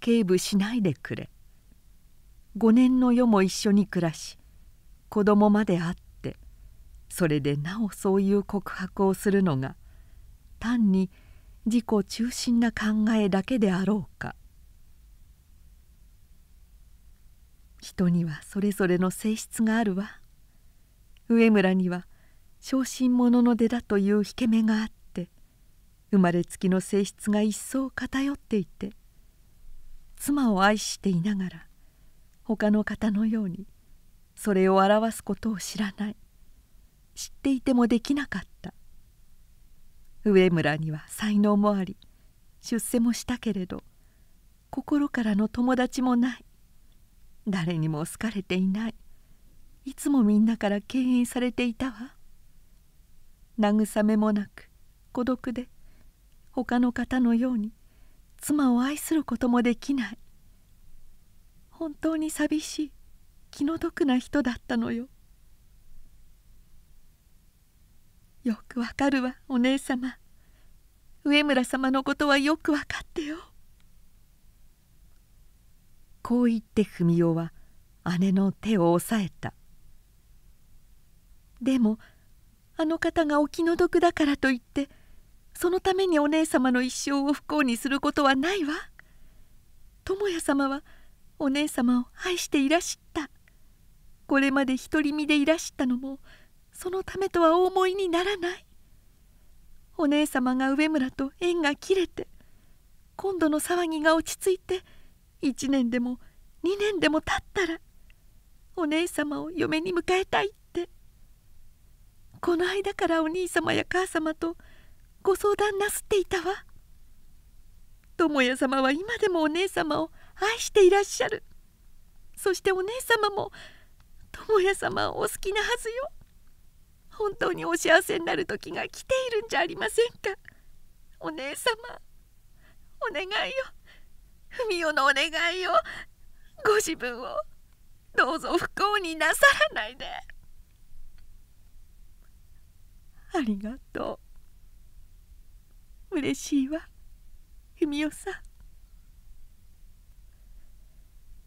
警部しないでくれ5年の世も一緒に暮らし子供まであったそれでなおそういう告白をするのが単に自己中心な考えだけであろうか人にはそれぞれの性質があるわ上村には小心者の出だという引け目があって生まれつきの性質が一層偏っていて妻を愛していながら他の方のようにそれを表すことを知らない知っていてもできなかった上村には才能もあり出世もしたけれど心からの友達もない誰にも好かれていないいつもみんなから敬遠されていたわ慰めもなく孤独で他の方のように妻を愛することもできない本当に寂しい気の毒な人だったのよよくわかるわお姉様上村様のことはよくわかってよ」こう言って文雄は姉の手を押さえたでもあの方がお気の毒だからといってそのためにお姉様の一生を不幸にすることはないわ智也様はお姉様を愛していらしたこれまで独り身でいらしたのもそのためとはお思いにならないお姉様が上村と縁が切れて今度の騒ぎが落ち着いて1年でも2年でも経ったらお姉様を嫁に迎えたいってこの間からお兄様や母様とご相談なすっていたわ智也様は今でもお姉様を愛していらっしゃるそしてお姉様も智也様をお好きなはずよ本当にお幸せになる時が来ているんじゃありませんかお姉様お願いよ文代のお願いをご自分をどうぞ不幸になさらないでありがとう嬉しいわ文代さん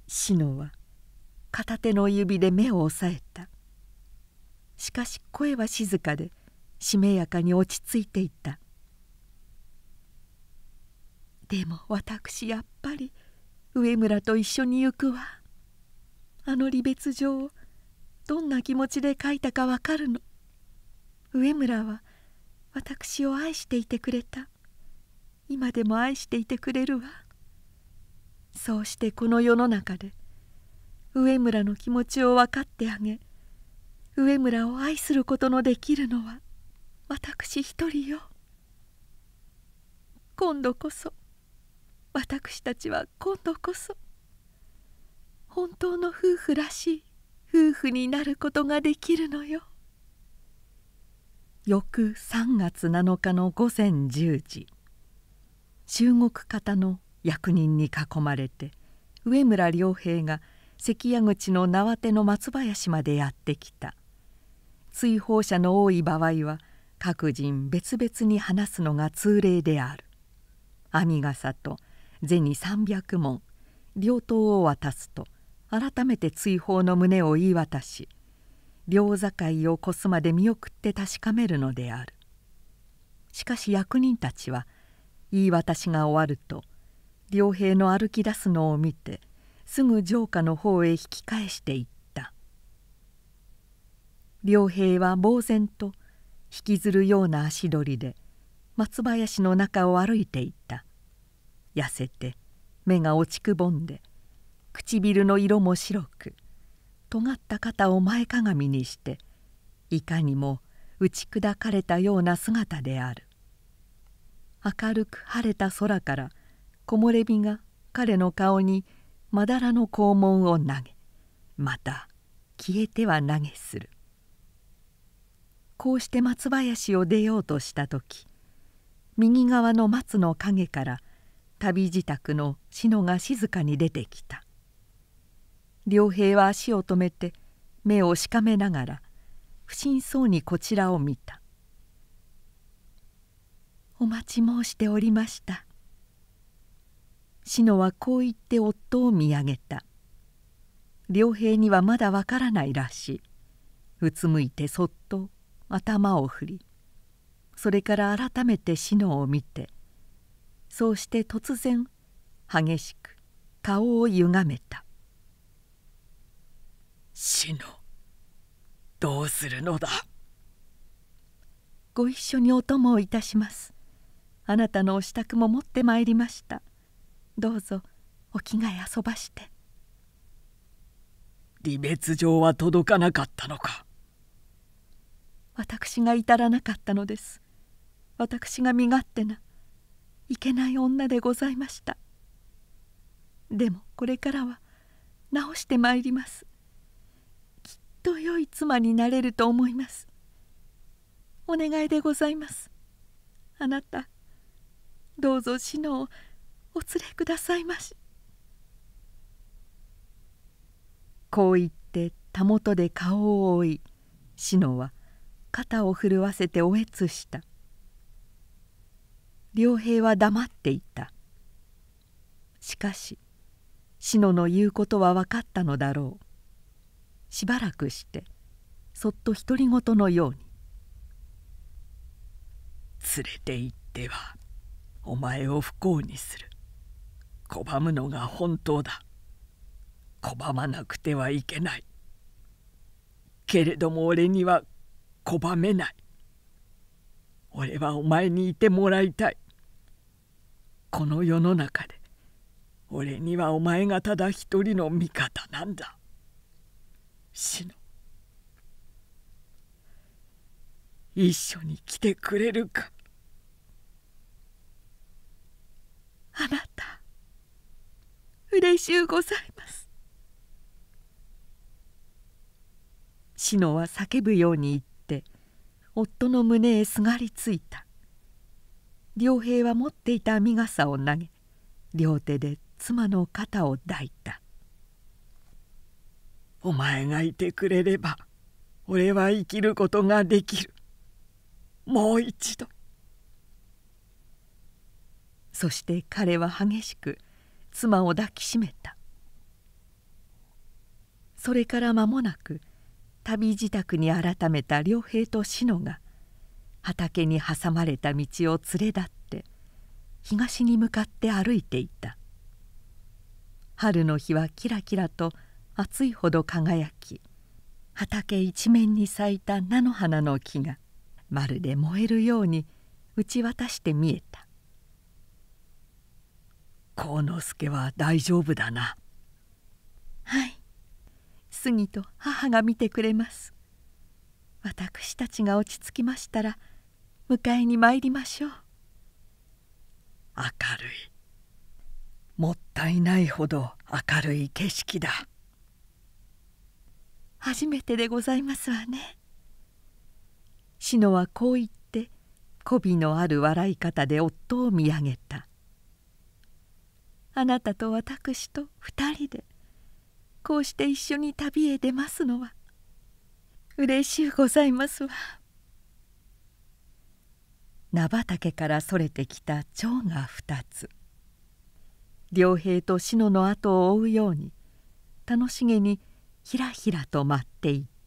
志乃は片手の指で目を押さえたしかし声は静かでしめやかに落ち着いていた「でも私やっぱり上村と一緒に行くわ」あの離別状をどんな気持ちで書いたかわかるの上村は私を愛していてくれた今でも愛していてくれるわそうしてこの世の中で上村の気持ちを分かってあげ上村を愛することのできるのは私一人よ今度こそ私たちは今度こそ本当の夫婦らしい夫婦になることができるのよ翌3月7日の午前10時中国方の役人に囲まれて上村良平が関谷口の縄手の松林までやってきた追放者の多い場合は各人別々に話すのが通例である編笠と銭300文両刀を渡すと改めて追放の旨を言い渡し両境を越すまで見送って確かめるのであるしかし役人たちは言い渡しが終わると両兵の歩き出すのを見てすぐ城下の方へ引き返していった良平は呆然と引きずるような足取りで松林の中を歩いていった痩せて目が落ちくぼんで唇の色も白く尖った肩を前かがみにしていかにも打ち砕かれたような姿である明るく晴れた空から木漏れ日が彼の顔にまだらの肛門を投げまた消えては投げするこうして松林を出ようとした時右側の松の陰から旅自宅の篠が静かに出てきた良平は足を止めて目をしかめながら不審そうにこちらを見た「お待ち申しておりました」篠はこう言って夫を見上げた良平にはまだわからないらしいうつむいてそっと頭を振りそれから改めて志乃を見てそうして突然激しく顔をゆがめた「志乃どうするのだ」。ご一緒にお供をいたしますあなたのお支度も持ってまいりましたどうぞお着替え遊ばして離別状は届かなかったのか私が至らなかったのです私が身勝手ないけない女でございましたでもこれからは直してまいりますきっと良い妻になれると思いますお願いでございますあなたどうぞ志のをお連れくださいましこう言ってたもで顔を覆い志乃は肩を震わせておえつした良平は黙っていたしかし篠の言うことは分かったのだろうしばらくしてそっと独り言のように「連れて行ってはお前を不幸にする拒むのが本当だ拒まなくてはいけないけれども俺には拒めない俺はお前にいてもらいたいこの世の中で俺にはお前がただ一人の味方なんだ志一緒に来てくれるかあなたうれしゅうございます篠は叫ぶように言っ夫の胸へすがりついた良平は持っていた編み傘を投げ両手で妻の肩を抱いた「お前がいてくれれば俺は生きることができるもう一度」そして彼は激しく妻を抱きしめたそれから間もなく旅支度に改めた良平と志乃が畑に挟まれた道を連れ立って東に向かって歩いていた春の日はキラキラと暑いほど輝き畑一面に咲いた菜の花の木がまるで燃えるように打ち渡して見えた「幸之助は大丈夫だな」はい杉と母が見てくれます私たちが落ち着きましたら迎えに参りましょう明るいもったいないほど明るい景色だ初めてでございますわね志乃はこう言って媚びのある笑い方で夫を見上げたあなたと私と二人で「こうして一緒に旅へ出ますのは嬉しゅうございますわ名畑からそれてきた蝶が2つ良平と志乃の後を追うように楽しげにひらひらと舞っていた